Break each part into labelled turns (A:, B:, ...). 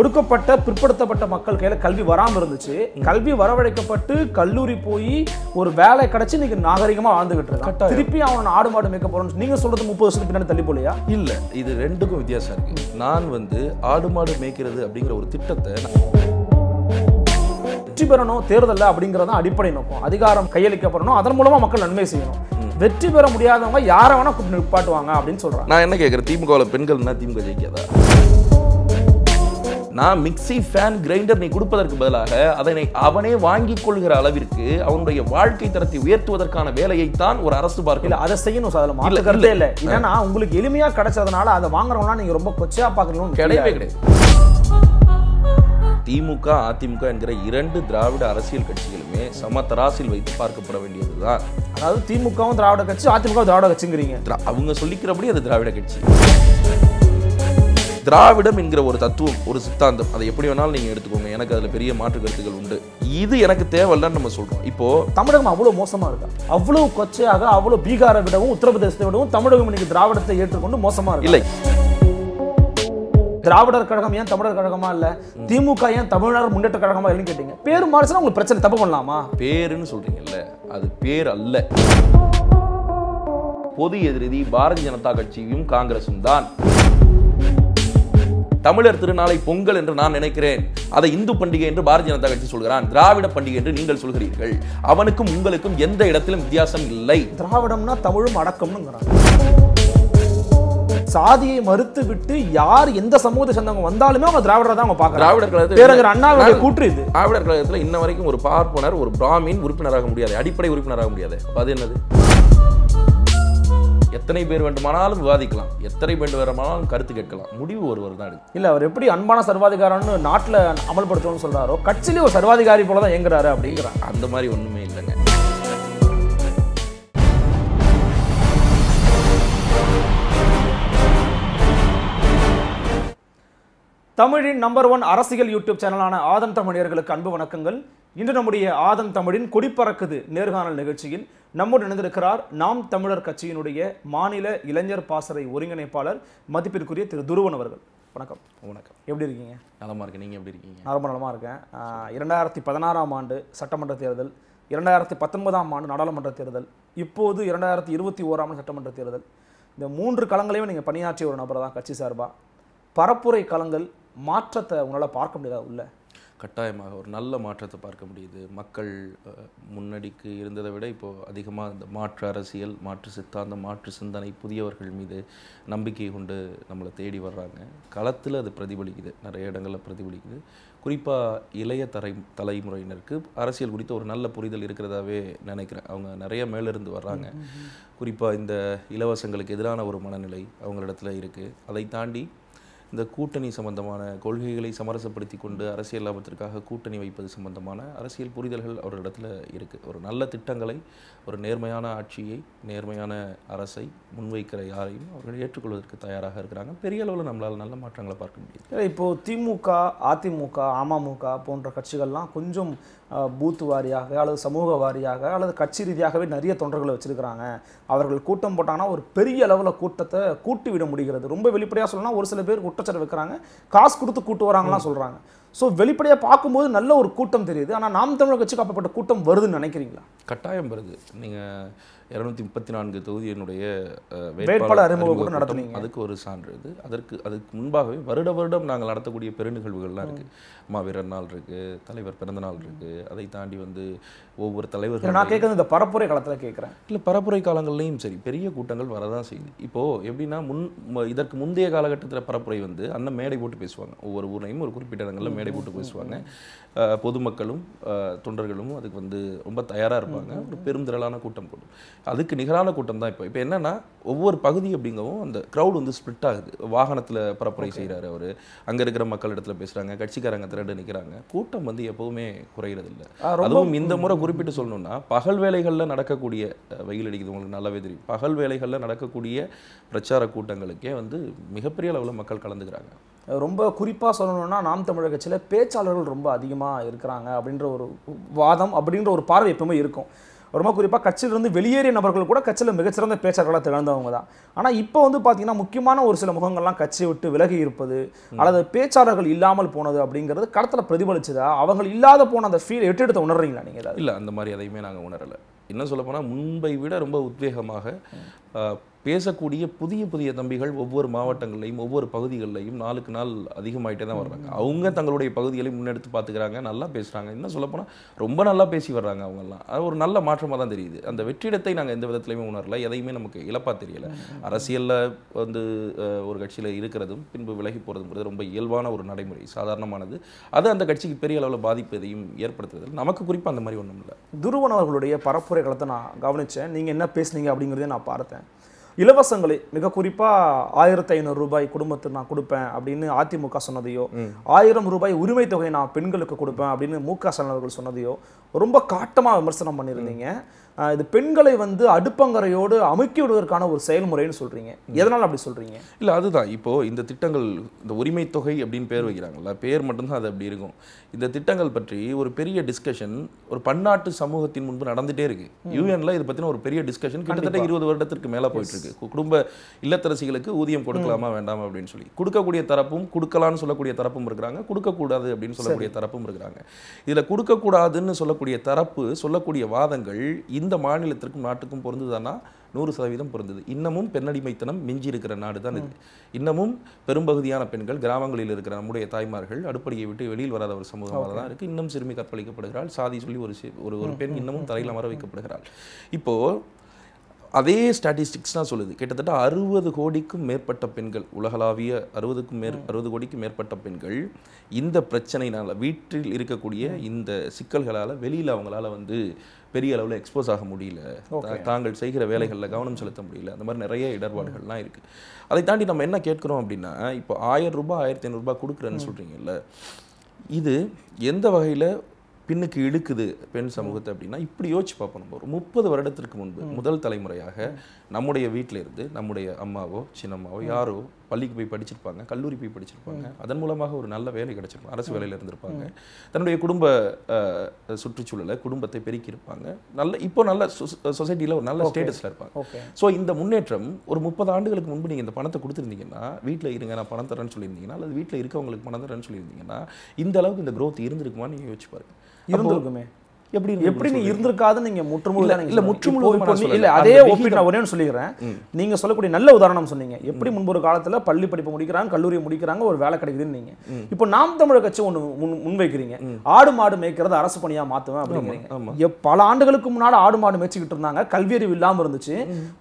A: ஒடுக்கப்பட்ட பிற்படுத்தப்பட்ட மக்கள் கையில் கல்வி வராமல் இருந்துச்சு கல்வி வரவழைக்கப்பட்டு கல்லூரி போய் ஒரு வேலை கிடைச்சி நீங்க நாகரிகமாக வாழ்ந்துகிட்டு இருக்கா திருப்பி அவன் ஆடு மாடு மேய்க்க போறோம்னு நீங்க சொல்றது முப்பது வருஷத்துக்கு பின்னாடி தள்ளி போலையா
B: இல்லை இது ரெண்டுக்கும் வித்தியாசம் இருக்கு நான் வந்து ஆடு மாடு மேய்க்கிறது அப்படிங்கிற ஒரு திட்டத்தை
A: வெற்றி பெறணும் தேர்தல் அப்படிங்கிறதான் அடிப்படை நோக்கம் அதிகாரம் கையளிக்கப்படணும் அதன் மூலமாக மக்கள் நன்மை செய்யணும் வெற்றி பெற முடியாதவங்க யாரை வேணா நிப்பாட்டுவாங்க அப்படின்னு சொல்றாங்க
B: நான் என்ன கேட்குறேன் திமுகவில் பெண்கள்னா திமுக ஜெயிக்காதா நான் மிக்சி ஃபேன் கிரைண்டர் நீ கொடுப்பதற்கு பதிலாக அதனை அவனே வாங்கி கொள்கிற அளவிற்கு அவனுடைய வாழ்க்கை தரத்தை உயர்த்துவதற்கான வேலையை தான் ஒரு அரசு பார்க்கல அதை செய்யணும் சார் அதில் மாற்று கருத்தே இல்லை ஏன்னா
A: உங்களுக்கு எளிமையாக கிடைச்சதுனால அதை வாங்குறவங்களாம் நீங்கள் ரொம்ப கொச்சையாக பார்க்கணும் கிடையவே
B: கிடையாது திமுக அதிமுக என்கிற இரண்டு திராவிட அரசியல் கட்சிகளுமே சம தராசில் வைத்து பார்க்கப்பட வேண்டியதுதான் அதாவது
A: திமுகவும் திராவிட கட்சி அதிமுக திராவிட கட்சிங்கிறீங்க
B: அவங்க சொல்லிக்கிறபடி அது திராவிட கட்சி திராவிடம் என்கிற ஒரு தத்துவம் ஒரு சித்தாந்தம் அதை எப்படி வேணாலும் நீங்கள் எடுத்துக்கோங்க எனக்கு அதில் பெரிய மாற்று கருத்துக்கள் உண்டு இது எனக்கு தேவையில்லன்னு நம்ம சொல்கிறோம் இப்போது
A: தமிழகம் அவ்வளோ மோசமாக இருக்கா அவ்வளோ கொச்சையாக அவ்வளோ பீகாரை விடவும் உத்தரப்பிரதேசத்தை விடவும் தமிழகம் இன்னைக்கு திராவிடத்தை ஏற்றுக்கொண்டு மோசமாக இல்லை திராவிடர் கழகம் ஏன் தமிழர் கழகமா இல்ல திமுக ஏன் தமிழர் முன்னேற்ற கழகமா இல்லைன்னு கேட்டீங்க பேர் மாறிச்சுன்னா உங்களுக்கு பிரச்சனை தப்பு பண்ணலாமா
B: பேருன்னு சொல்றீங்கல்ல அது பேர் அல்ல பொது எதிரதி பாரதிய ஜனதா கட்சியும் காங்கிரசும் தான் தமிழர் திருநாளை பொங்கல் என்று நான் நினைக்கிறேன் அதை இந்து பண்டிகை என்று பாரதிய ஜனதா கட்சி சொல்கிறான் திராவிட பண்டிகை என்று நீங்கள் சொல்கிறீர்கள் அவனுக்கும் உங்களுக்கும் எந்த இடத்திலும் வித்தியாசம் இல்லை திராவிடம்னா தமிழும்
A: அடக்கம் சாதியை மறுத்து விட்டு யார் எந்த சமூக சந்தவங்க வந்தாலுமே அவங்க திராவிடர் தான் அவங்க பார்க்க திராவிடர் கழகத்தில் பேரறிஞர் அண்ணாவுடைய
B: கூற்று இது திராவிடர் கழகத்தில் இன்ன வரைக்கும் ஒரு பார்ப்பனர் ஒரு பிராமின் உறுப்பினராக முடியாது அடிப்படை உறுப்பினராக முடியாது அது என்னது எத்தனை பேர் வேண்டுமானாலும் விவாதிக்கலாம் எத்தனை பேர் வேண்டுமானாலும் கருத்து கேட்கலாம் முடிவு ஒருவர் தான் எடுக்கும்
A: இல்லை அவர் எப்படி அன்பான சர்வாதிகாரம்னு நாட்டில் அமல்படுத்தணும்னு சொல்கிறாரோ கட்சியிலே ஒரு சர்வாதிகாரி போல தான் இயங்குறாரு
B: அப்படிங்கிறார் அந்த மாதிரி ஒன்றுமே இல்லைங்க
A: தமிழின் நம்பர் ஒன் அரசியல் யூடியூப் சேனலான ஆதம் தமிழர்களுக்கு அன்பு வணக்கங்கள் இன்று நம்முடைய ஆதம் தமிழின் குடிப்பறக்குது நேர்காணல் நிகழ்ச்சியில் நம்மோடு இணைந்திருக்கிறார் நாம் தமிழர் கட்சியினுடைய மாநில இளைஞர் பாசறை ஒருங்கிணைப்பாளர் மதிப்பிற்குரிய திரு துருவன் அவர்கள் வணக்கம் வணக்கம் எப்படி இருக்கீங்க
B: நலமாக இருக்கேன் நீங்கள் எப்படி இருக்கீங்க
A: ரொம்ப நலமாக இருக்கேன் இரண்டாயிரத்தி பதினாறாம் ஆண்டு சட்டமன்ற தேர்தல் இரண்டாயிரத்தி பத்தொன்பதாம் ஆண்டு நாடாளுமன்ற தேர்தல் இப்போது இரண்டாயிரத்தி இருபத்தி ஓராம் சட்டமன்ற தேர்தல் இந்த மூன்று களங்களையும் நீங்கள் பணியாற்றிய ஒரு நபர் தான் கட்சி சார்பாக பரப்புரை களங்கள் மாற்றத்தை உங்களால் பார்க்க முடியாதா உள்ள
B: கட்டாயமாக ஒரு நல்ல மாற்றத்தை பார்க்க முடியுது மக்கள் முன்னடிக்கு இருந்ததை விட இப்போது அதிகமாக இந்த மாற்று அரசியல் மாற்று சித்தாந்தம் மாற்று சிந்தனை புதியவர்கள் மீது நம்பிக்கை கொண்டு நம்மளை தேடி வர்றாங்க களத்தில் அது பிரதிபலிக்குது நிறைய இடங்களில் பிரதிபலிக்குது குறிப்பாக இளைய தரை தலைமுறையினருக்கு அரசியல் குறித்து ஒரு நல்ல புரிதல் இருக்கிறதாவே நினைக்கிறேன் அவங்க நிறைய மேலிருந்து வர்றாங்க குறிப்பாக இந்த இலவசங்களுக்கு எதிரான ஒரு மனநிலை அவங்களிடத்துல இருக்குது அதை தாண்டி இந்த கூட்டணி சம்பந்தமான கொள்கைகளை சமரசப்படுத்தி கொண்டு அரசியல் லாபத்திற்காக கூட்டணி வைப்பது சம்பந்தமான அரசியல் புரிதல்கள் அவர்களிடத்தில் இருக்குது ஒரு நல்ல திட்டங்களை ஒரு நேர்மையான ஆட்சியை நேர்மையான அரசை முன்வைக்கிற யாரையும் அவர்கள் ஏற்றுக்கொள்வதற்கு தயாராக இருக்கிறாங்க பெரிய அளவில் நம்மளால் நல்ல மாற்றங்களை பார்க்க முடியுது
A: இப்போது திமுக அதிமுக அமமுக போன்ற கட்சிகள்லாம் கொஞ்சம் பூத்து வாரியாக அல்லது சமூக வாரியாக அல்லது கட்சி ரீதியாகவே நிறைய தொண்டர்களை வச்சுருக்கிறாங்க அவர்கள் கூட்டம் போட்டாங்கன்னா ஒரு பெரிய அளவில் கூட்டத்தை கூட்டி விட முடிகிறது ரொம்ப வெளிப்படையாக சொல்லணும்னா ஒரு சில பேர் குற்றச்சாட்டு வைக்கிறாங்க காசு கொடுத்து கூட்டு வராங்கலாம் சொல்கிறாங்க ஸோ வெளிப்படையாக பார்க்கும்போது நல்ல ஒரு கூட்டம் தெரியுது ஆனால் நாம் தமிழக கட்சிக்கு அப்பப்பட்ட கூட்டம் வருதுன்னு நினைக்கிறீங்களா
B: கட்டாயம் வருது நீங்கள் இரநூத்தி முப்பத்தி நான்கு தொகுதியினுடைய வேட்பாளர் அறிமுகம் நடத்துனீங்க அதுக்கு ஒரு சான்று இது அதற்கு அதுக்கு முன்பாகவே வருட வருடம் நாங்கள் நடத்தக்கூடிய பெருநிகழ்வுகள்லாம் இருக்குது மாவீரர் நாள் இருக்குது தலைவர் பிறந்த நாள் இருக்குது அதை தாண்டி வந்து ஒவ்வொரு தலைவர்கள் நான் கேட்குறது
A: இந்த பரப்புரை காலத்தில் கேட்குறேன்
B: இல்லை பரப்புரை காலங்கள்லேயும் சரி பெரிய கூட்டங்கள் வரதான் செய்யுது இப்போது எப்படின்னா முன் இதற்கு முந்தைய காலகட்டத்தில் பரப்புரை வந்து அண்ணன் மேடை போட்டு பேசுவாங்க ஒவ்வொரு ஊர்லையும் ஒரு குறிப்பிட்ட இடங்களில் மேடை போட்டு பேசுவாங்க பொதுமக்களும் தொண்டர்களும் அதுக்கு வந்து ரொம்ப தயாராக இருப்பாங்க ஒரு பெருந்திரளான கூட்டம் கூடும் அதுக்கு நிகரான கூட்டம் தான் இப்போ இப்போ என்னென்னா ஒவ்வொரு பகுதி அப்படிங்கவும் அந்த க்ரௌட் வந்து ஸ்ப்ளிட் ஆகுது வாகனத்தில் பரப்புரை செய்கிறாரு அவர் அங்கே இருக்கிற மக்கள் இடத்துல பேசுகிறாங்க கட்சிக்காரங்க திரண்டு நிற்கிறாங்க கூட்டம் வந்து எப்போவுமே குறைகிறது இல்லை அதுவும் இந்த முறை குறிப்பிட்டு சொல்லணும்னா பகல் வேலைகளில் நடக்கக்கூடிய வெயில் அடிக்குது உங்களுக்கு நல்லாவே தெரியும் பகல் வேலைகளில் நடக்கக்கூடிய பிரச்சார கூட்டங்களுக்கே வந்து மிகப்பெரிய அளவில் மக்கள் கலந்துக்கிறாங்க
A: ரொம்ப குறிப்பாக சொல்லணும்னா நாம் தமிழர் கட்சியில் பேச்சாளர்கள் ரொம்ப அதிகமாக இருக்கிறாங்க அப்படின்ற ஒரு வாதம் அப்படின்ற ஒரு பார்வை எப்பவுமே இருக்கும் ரொம்ப குறிப்பாக கட்சியிலிருந்து வெளியேறிய நபர்கள் கூட கட்சியில் மிகச்சிறந்த பேச்சாளர்களாக திகழ்ந்தவங்க தான் ஆனால் இப்போ வந்து பார்த்திங்கன்னா முக்கியமான ஒரு சில முகங்கள்லாம் கட்சியை விட்டு விலகி இருப்பது அல்லது பேச்சாளர்கள் இல்லாமல் போனது அப்படிங்கிறது கடத்தில் பிரதிபலிச்சதா அவங்கள் இல்லாத போன அந்த ஃபீல் எட்டு எடுத்து உணர்றீங்களா
B: நீங்கள் இல்லை அந்த மாதிரி எதையுமே நாங்கள் உணரலை என்ன சொல்ல போனால் முன்பை விட ரொம்ப உத்வேகமாக பேசக்கூடிய புதிய புதிய தம்பிகள் ஒவ்வொரு மாவட்டங்கள்லையும் ஒவ்வொரு பகுதிகளிலையும் நாளுக்கு நாள் அதிகமாகிட்டே தான் வர்றாங்க அவங்க தங்களுடைய பகுதிகளை முன்னெடுத்து பார்த்துக்கிறாங்க நல்லா பேசுகிறாங்க இன்னும் சொல்லப்போனால் ரொம்ப நல்லா பேசி வர்றாங்க அவங்கெல்லாம் அது ஒரு நல்ல மாற்றமாக தான் தெரியுது அந்த வெற்றிடத்தை நாங்கள் எந்த விதத்துலையுமே உணரல எதையுமே நமக்கு இழப்பாக தெரியலை அரசியலில் வந்து ஒரு கட்சியில் இருக்கிறதும் பின்பு விலகி போகிறதுங்கிறது ரொம்ப இயல்பான ஒரு நடைமுறை சாதாரணமானது அது அந்த கட்சிக்கு பெரிய அளவில் பாதிப்பு எதையும் ஏற்படுத்துறதில்லை நமக்கு
A: குறிப்பாக அந்த மாதிரி ஒன்றும் இல்லை துருவனவர்களுடைய அவர்களுடைய பரப்புரை நான் கவனித்தேன் நீங்கள் என்ன பேசுனீங்க அப்படிங்கிறதே நான் பார்த்தேன் இலவசங்களை மிக குறிப்பாக ஆயிரத்தி ஐநூறு ரூபாய் குடும்பத்துக்கு நான் கொடுப்பேன் அப்படின்னு அதிமுக சொன்னதையோ ஆயிரம் ரூபாய் உரிமை தொகை நான் பெண்களுக்கு கொடுப்பேன் அப்படின்னு மு க ஸ்டாலின் அவர்கள் சொன்னதையோ ரொம்ப காட்டமாக விமர்சனம் பண்ணியிருந்தீங்க இது பெண்களை வந்து அடுப்பங்கரையோடு அமுக்கி விடுவதற்கான ஒரு செயல்முறைன்னு சொல்கிறீங்க எதனால் அப்படி சொல்கிறீங்க
B: இல்லை அதுதான் இப்போது இந்த திட்டங்கள் இந்த உரிமை தொகை அப்படின்னு பேர் வைக்கிறாங்கல்ல பேர் மட்டும்தான் அது அப்படி இருக்கும் இந்த திட்டங்கள் பற்றி ஒரு பெரிய டிஸ்கஷன் ஒரு பன்னாட்டு சமூகத்தின் முன்பு நடந்துட்டே இருக்கு யூஎன்ல இதை பத்தின ஒரு பெரிய டிஸ்கஷன் கிட்டத்தட்ட இருபது வருடத்திற்கு மேல போயிட்டு இருக்கு குடும்ப இல்லத்தரசிகளுக்கு ஊதியம் கொடுக்கலாமா வேண்டாமா அப்படின்னு சொல்லி கொடுக்கக்கூடிய தரப்பும் கொடுக்கலாம்னு சொல்லக்கூடிய தரப்பும் இருக்கிறாங்க கொடுக்கக்கூடாது அப்படின்னு சொல்லக்கூடிய தரப்பும் இருக்கிறாங்க இதுல கொடுக்கக்கூடாதுன்னு சொல்லக்கூடிய தரப்பு சொல்லக்கூடிய வாதங்கள் இந்த மாநிலத்திற்கும் நாட்டுக்கும் பொருந்துதானா நூறு சதவீதம் பிறந்தது இன்னமும் பெண்ணடிமைத்தனம் மிஞ்சி இருக்கிற நாடு தான் இது இன்னமும் பெரும்பகுதியான பெண்கள் கிராமங்களில் இருக்கிற நம்முடைய தாய்மார்கள் அடுப்படியை விட்டு வெளியில் வராத ஒரு சமூகமாக தான் இருக்குது இன்னும் சிறுமி கற்பழிக்கப்படுகிறாள் சாதி சொல்லி ஒரு ஒரு ஒரு பெண் இன்னமும் தரையில் அமர வைக்கப்படுகிறாள் இப்போது அதே ஸ்டாட்டிஸ்டிக்ஸ் தான் சொல்லுது கிட்டத்தட்ட அறுபது கோடிக்கும் மேற்பட்ட பெண்கள் உலகளாவிய அறுபதுக்கும் மேற் அறுபது கோடிக்கும் மேற்பட்ட பெண்கள் இந்த பிரச்சனையினால் வீட்டில் இருக்கக்கூடிய இந்த சிக்கல்களால் வெளியில் அவங்களால வந்து பெரிய அளவில் எக்ஸ்போஸ் ஆக முடியல தாங்கள் செய்கிற வேலைகளில் கவனம் செலுத்த முடியல அந்த மாதிரி நிறைய இடர்பாடுகள்லாம் இருக்குது அதை தாண்டி நம்ம என்ன கேட்குறோம் அப்படின்னா இப்போ ஆயிரம் ரூபாய் ஆயிரத்தி ஐநூறுரூபா கொடுக்குறேன்னு சொல்கிறீங்கல்ல இது எந்த வகையில் பின்னுக்கு இழுக்குது பெண் சமூகத்தை அப்படின்னா இப்படி யோசிச்சு பார்ப்போம் நம்ம ஒரு முப்பது வருடத்திற்கு முன்பு முதல் தலைமுறையாக நம்முடைய வீட்டில் இருந்து நம்முடைய அம்மாவோ சின்னம்மாவோ யாரோ பள்ளிக்கு போய் படிச்சிருப்பாங்க கல்லூரி போய் படிச்சிருப்பாங்க அதன் மூலமாக ஒரு நல்ல வேலை கிடைச்சிருப்பாங்க அரசு வேலையில் இருந்திருப்பாங்க தன்னுடைய குடும்ப சுற்றுச்சூழலை குடும்பத்தை பெருக்கியிருப்பாங்க நல்ல இப்போ நல்ல சொசைட்டியில் ஒரு நல்ல ஸ்டேட்டஸில் இருப்பாங்க ஸோ இந்த முன்னேற்றம் ஒரு முப்பது ஆண்டுகளுக்கு முன்பு நீங்கள் இந்த பணத்தை கொடுத்துருந்தீங்கன்னா வீட்டில் இருங்க நான் பணம் தரேன்னு சொல்லியிருந்தீங்கன்னா அல்லது வீட்டில் இருக்கவங்களுக்கு பணம் தரேன்னு சொல்லியிருந்தீங்கன்னா இந்த அளவுக்கு இந்த க்ரோத் இருந்திருக்குமான்னு நீங்கள் யோசிச்சு பாருங்க இருந்திருக்குமே எப்படி எப்படி நீ இருந்திருக்காதுன்னு நீங்க முற்றுமுழுதான் இல்ல முற்றுமுழு இல்ல அதே ஒப்பீடு நான் ஒரே சொல்லிக்கிறேன்
A: நீங்க சொல்லக்கூடிய நல்ல உதாரணம் சொன்னீங்க எப்படி முன்பொரு காலத்துல பள்ளி படிப்பு முடிக்கிறாங்க கல்லூரி முடிக்கிறாங்க ஒரு வேலை கிடைக்குதுன்னு நீங்க இப்போ நாம் தமிழர் கட்சி ஒன்று முன்வைக்கிறீங்க ஆடு மாடு மேய்க்கிறது அரசு பணியா மாத்துவேன் அப்படிங்கிறீங்க பல ஆண்டுகளுக்கு முன்னாடி ஆடு மாடு மேய்ச்சிக்கிட்டு இருந்தாங்க கல்வி அறிவு இல்லாம இருந்துச்சு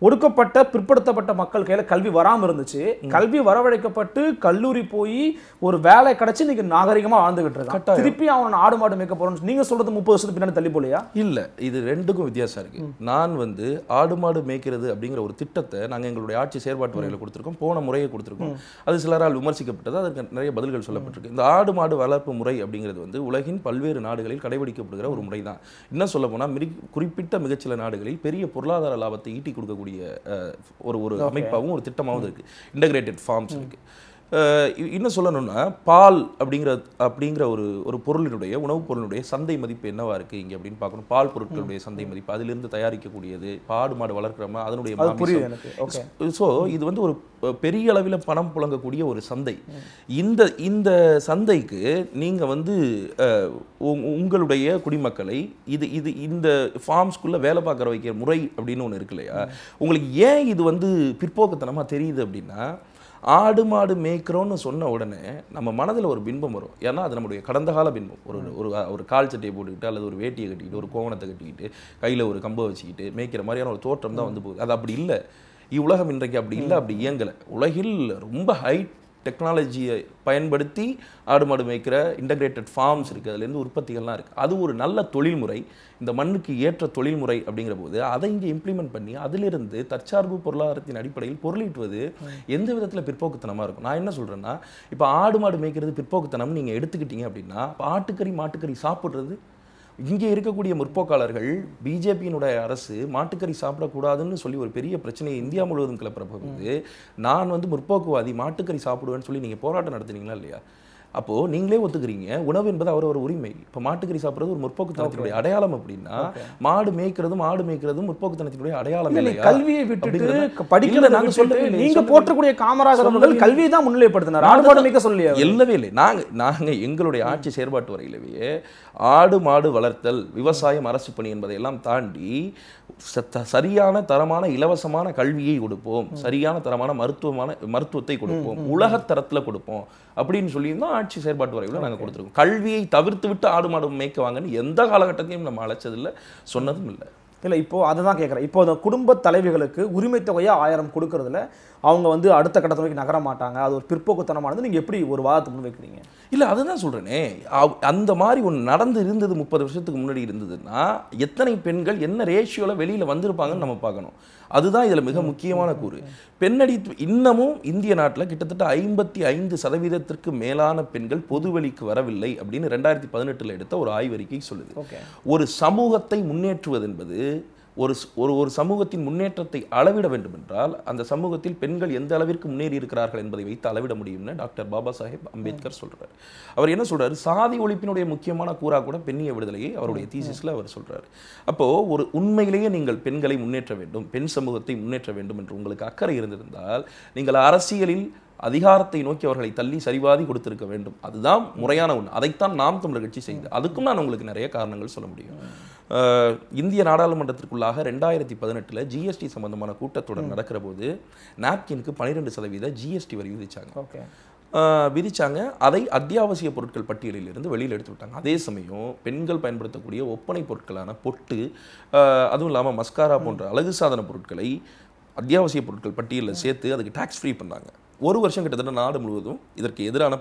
A: ஒடுக்கப்பட்ட பிற்படுத்தப்பட்ட மக்கள் கையில கல்வி வராம இருந்துச்சு கல்வி வரவழைக்கப்பட்டு கல்லூரி போய் ஒரு வேலை கிடைச்சு நீங்க நாகரிகமா வாழ்ந்துகிட்டு இருக்காங்க திருப்பி அவன் ஆடு மாடு மேய்க்க போறோம்னு நீங்க சொல்றது முப்பது வருஷத்துக்கு பின்னாடி தள்ளி போலையா
B: இல்லை இது ரெண்டுக்கும் வித்தியாசம் இருக்கு நான் வந்து ஆடு மாடு மேய்க்கிறது அப்படிங்கிற ஒரு திட்டத்தை நாங்கள் எங்களுடைய ஆட்சி செயற்பாட்டு முறையில் கொடுத்துருக்கோம் போன முறையை கொடுத்துருக்கோம் அது சிலரால் விமர்சிக்கப்பட்டது அதற்கு நிறைய பதில்கள் சொல்லப்பட்டிருக்கு இந்த ஆடு மாடு வளர்ப்பு முறை அப்படிங்கிறது வந்து உலகின் பல்வேறு நாடுகளில் கடைபிடிக்கப்படுகிற ஒரு முறை தான் என்ன சொல்ல போனால் மிக குறிப்பிட்ட மிகச்சில நாடுகளில் பெரிய பொருளாதார லாபத்தை ஈட்டி கொடுக்கக்கூடிய ஒரு ஒரு அமைப்பாகவும் ஒரு திட்டமாகவும் இருக்குது இன்டகிரேட்டட் ஃபார்ம்ஸ் இருக்கு இன்னும் சொல்லணும்னா பால் அப்படிங்கிற அப்படிங்கிற ஒரு ஒரு பொருளினுடைய உணவுப் பொருளினுடைய சந்தை மதிப்பு என்னவா இருக்குது இங்கே அப்படின்னு பார்க்கணும் பால் பொருட்களுடைய சந்தை மதிப்பு அதிலிருந்து தயாரிக்கக்கூடியது பாடு மாடு வளர்க்குறோமா அதனுடைய ஸோ இது வந்து ஒரு பெரிய அளவில் பணம் புழங்கக்கூடிய ஒரு சந்தை இந்த இந்த சந்தைக்கு நீங்கள் வந்து உங்களுடைய குடிமக்களை இது இது இந்த ஃபார்ம்ஸ்குள்ளே வேலை பார்க்குற வைக்கிற முறை அப்படின்னு ஒன்று இருக்கு இல்லையா உங்களுக்கு ஏன் இது வந்து பிற்போக்குத்தனமாக தெரியுது அப்படின்னா ஆடு மாடு மேய்க்கிறோன்னு சொன்ன உடனே நம்ம மனதில் ஒரு பின்பம் வரும் ஏன்னா அது நம்முடைய கடந்த கால பின்பம் ஒரு ஒரு ஒரு கால் சட்டையை போட்டுக்கிட்டு அல்லது ஒரு வேட்டியை கட்டிக்கிட்டு ஒரு கோவணத்தை கட்டிக்கிட்டு கையில் ஒரு கம்பை வச்சுக்கிட்டு மேய்க்கிற மாதிரியான ஒரு தோற்றம் தான் வந்து போகுது அது அப்படி இல்லை இவ்வுலகம் இன்றைக்கு அப்படி இல்லை அப்படி இயங்கலை உலகில் ரொம்ப ஹைட் டெக்னாலஜியை பயன்படுத்தி ஆடு மாடு மேய்க்கிற இன்டகிரேட்டட் ஃபார்ம்ஸ் இருக்குது அதுலேருந்து உற்பத்திகள்லாம் இருக்குது அது ஒரு நல்ல தொழில்முறை இந்த மண்ணுக்கு ஏற்ற தொழில்முறை அப்படிங்கிற போது அதை இங்கே இம்ப்ளிமெண்ட் பண்ணி அதிலிருந்து தற்சார்பு பொருளாதாரத்தின் அடிப்படையில் பொருளீட்டுவது எந்த விதத்தில் பிற்போக்குத்தனமாக இருக்கும் நான் என்ன சொல்கிறேன்னா இப்போ ஆடு மாடு மேய்க்கிறது பிற்போக்குத்தனம் நீங்கள் எடுத்துக்கிட்டீங்க அப்படின்னா ஆட்டுக்கறி மாட்டுக்கறி சாப்பிட்றது இங்கே இருக்கக்கூடிய முற்போக்காளர்கள் பிஜேபியினுடைய அரசு மாட்டுக்கறி சாப்பிடக்கூடாதுன்னு சொல்லி ஒரு பெரிய பிரச்சனையை இந்தியா முழுவதும் கிளப்புற போகுது நான் வந்து முற்போக்குவாதி மாட்டுக்கறி சாப்பிடுவேன்னு சொல்லி நீங்கள் போராட்டம் நடத்துனீங்களா இல்லையா அப்போது நீங்களே ஒத்துக்கிறீங்க உணவு என்பது அவரவர் உரிமை இப்போ மாட்டுக்கறி சாப்பிட்றது ஒரு முற்போக்குத்தனத்தினுடைய அடையாளம் அப்படின்னா மாடு மேய்க்கிறதும் ஆடு மேய்க்கிறதும் முற்போக்குத்தனத்தினுடைய அடையாளம் இல்லை கல்வியை விட்டு படிக்கல நாங்கள் சொல்லவே நீங்க போற்றக்கூடிய காமராஜர் அவர்கள் கல்வியை
A: தான் முன்னிலைப்படுத்தினார்
B: ஆடு மேய்க்க இல்லவே இல்லை நாங்கள் நாங்கள் எங்களுடைய ஆட்சி செயற்பாட்டு வரையிலவே ஆடு மாடு வளர்த்தல் விவசாயம் அரசு பணி என்பதையெல்லாம் தாண்டி சரியான தரமான இலவசமான கல்வியை கொடுப்போம் சரியான தரமான மருத்துவமான மருத்துவத்தை கொடுப்போம் உலக தரத்தில் கொடுப்போம் அப்படின்னு சொல்லி தான் ஆட்சி செயற்பாட்டு வரைவில் நாங்கள் கொடுத்துருக்கோம் கல்வியை தவிர்த்து விட்டு ஆடு மாடு வாங்கன்னு எந்த காலகட்டத்தையும் நம்ம அழைச்சதில்லை சொன்னதும் இல்லை
A: இல்லை இப்போது அதை தான் கேட்குறேன் இப்போ அந்த குடும்ப தலைவிகளுக்கு உரிமை தொகையாக
B: ஆயிரம் கொடுக்கறதுல அவங்க வந்து அடுத்த கட்ட
A: தொகைக்கு நகர மாட்டாங்க அது ஒரு பிற்போக்குத்தனமானது நீங்கள் எப்படி ஒரு வாதத்தை
B: வைக்கிறீங்க இல்லை அதுதான் சொல்கிறேனே அந்த மாதிரி ஒன்று நடந்து இருந்தது முப்பது வருஷத்துக்கு முன்னாடி இருந்ததுன்னா எத்தனை பெண்கள் என்ன ரேஷியோவில் வெளியில் வந்திருப்பாங்கன்னு நம்ம பார்க்கணும் அதுதான் இதில் மிக முக்கியமான கூறு பெண்ணடி இன்னமும் இந்திய நாட்டில் கிட்டத்தட்ட ஐம்பத்தி ஐந்து சதவீதத்திற்கு மேலான பெண்கள் பொதுவெளிக்கு வரவில்லை அப்படின்னு ரெண்டாயிரத்தி பதினெட்டில் எடுத்த ஒரு ஆய்வறிக்கை சொல்லுது ஒரு சமூகத்தை முன்னேற்றுவது என்பது ஒரு ஒரு ஒரு சமூகத்தின் முன்னேற்றத்தை அளவிட வேண்டுமென்றால் அந்த சமூகத்தில் பெண்கள் எந்த அளவிற்கு முன்னேறி இருக்கிறார்கள் என்பதை வைத்து அளவிட முடியும்னு டாக்டர் பாபா சாஹேப் அம்பேத்கர் சொல்கிறார் அவர் என்ன சொல்கிறார் சாதி ஒழிப்பினுடைய முக்கியமான கூறா கூட பெண்ணிய விடுதலையை அவருடைய தீசிஸில் அவர் சொல்கிறார் அப்போது ஒரு உண்மையிலேயே நீங்கள் பெண்களை முன்னேற்ற வேண்டும் பெண் சமூகத்தை முன்னேற்ற வேண்டும் என்று உங்களுக்கு அக்கறை இருந்திருந்தால் நீங்கள் அரசியலில் அதிகாரத்தை நோக்கி அவர்களை தள்ளி சரிவாதி கொடுத்திருக்க வேண்டும் அதுதான் முறையான ஒன்று அதைத்தான் நாம் தமிழர் கட்சி செய்து அதுக்கும் நான் உங்களுக்கு நிறைய காரணங்கள் சொல்ல முடியும் இந்திய நாடாளுமன்றத்திற்குள்ளாக ரெண்டாயிரத்தி பதினெட்டில் ஜிஎஸ்டி சம்பந்தமான கூட்டத்தொடர் நடக்கிற போது நாப்கினுக்கு பன்னிரெண்டு சதவீத ஜிஎஸ்டி வரி விதிச்சாங்க விதிச்சாங்க அதை அத்தியாவசிய பொருட்கள் பட்டியலில் இருந்து வெளியில் எடுத்து விட்டாங்க அதே சமயம் பெண்கள் பயன்படுத்தக்கூடிய ஒப்பனை பொருட்களான பொட்டு அதுவும் இல்லாமல் மஸ்காரா போன்ற அழகு சாதன பொருட்களை அத்தியாவசிய பொருட்கள் பட்டியலில் சேர்த்து அதுக்கு டேக்ஸ் ஃப்ரீ பண்ணாங்க ஒரு வருஷம் கிட்டத்தட்ட நாடு முழுவதும் இதற்கு எதிரான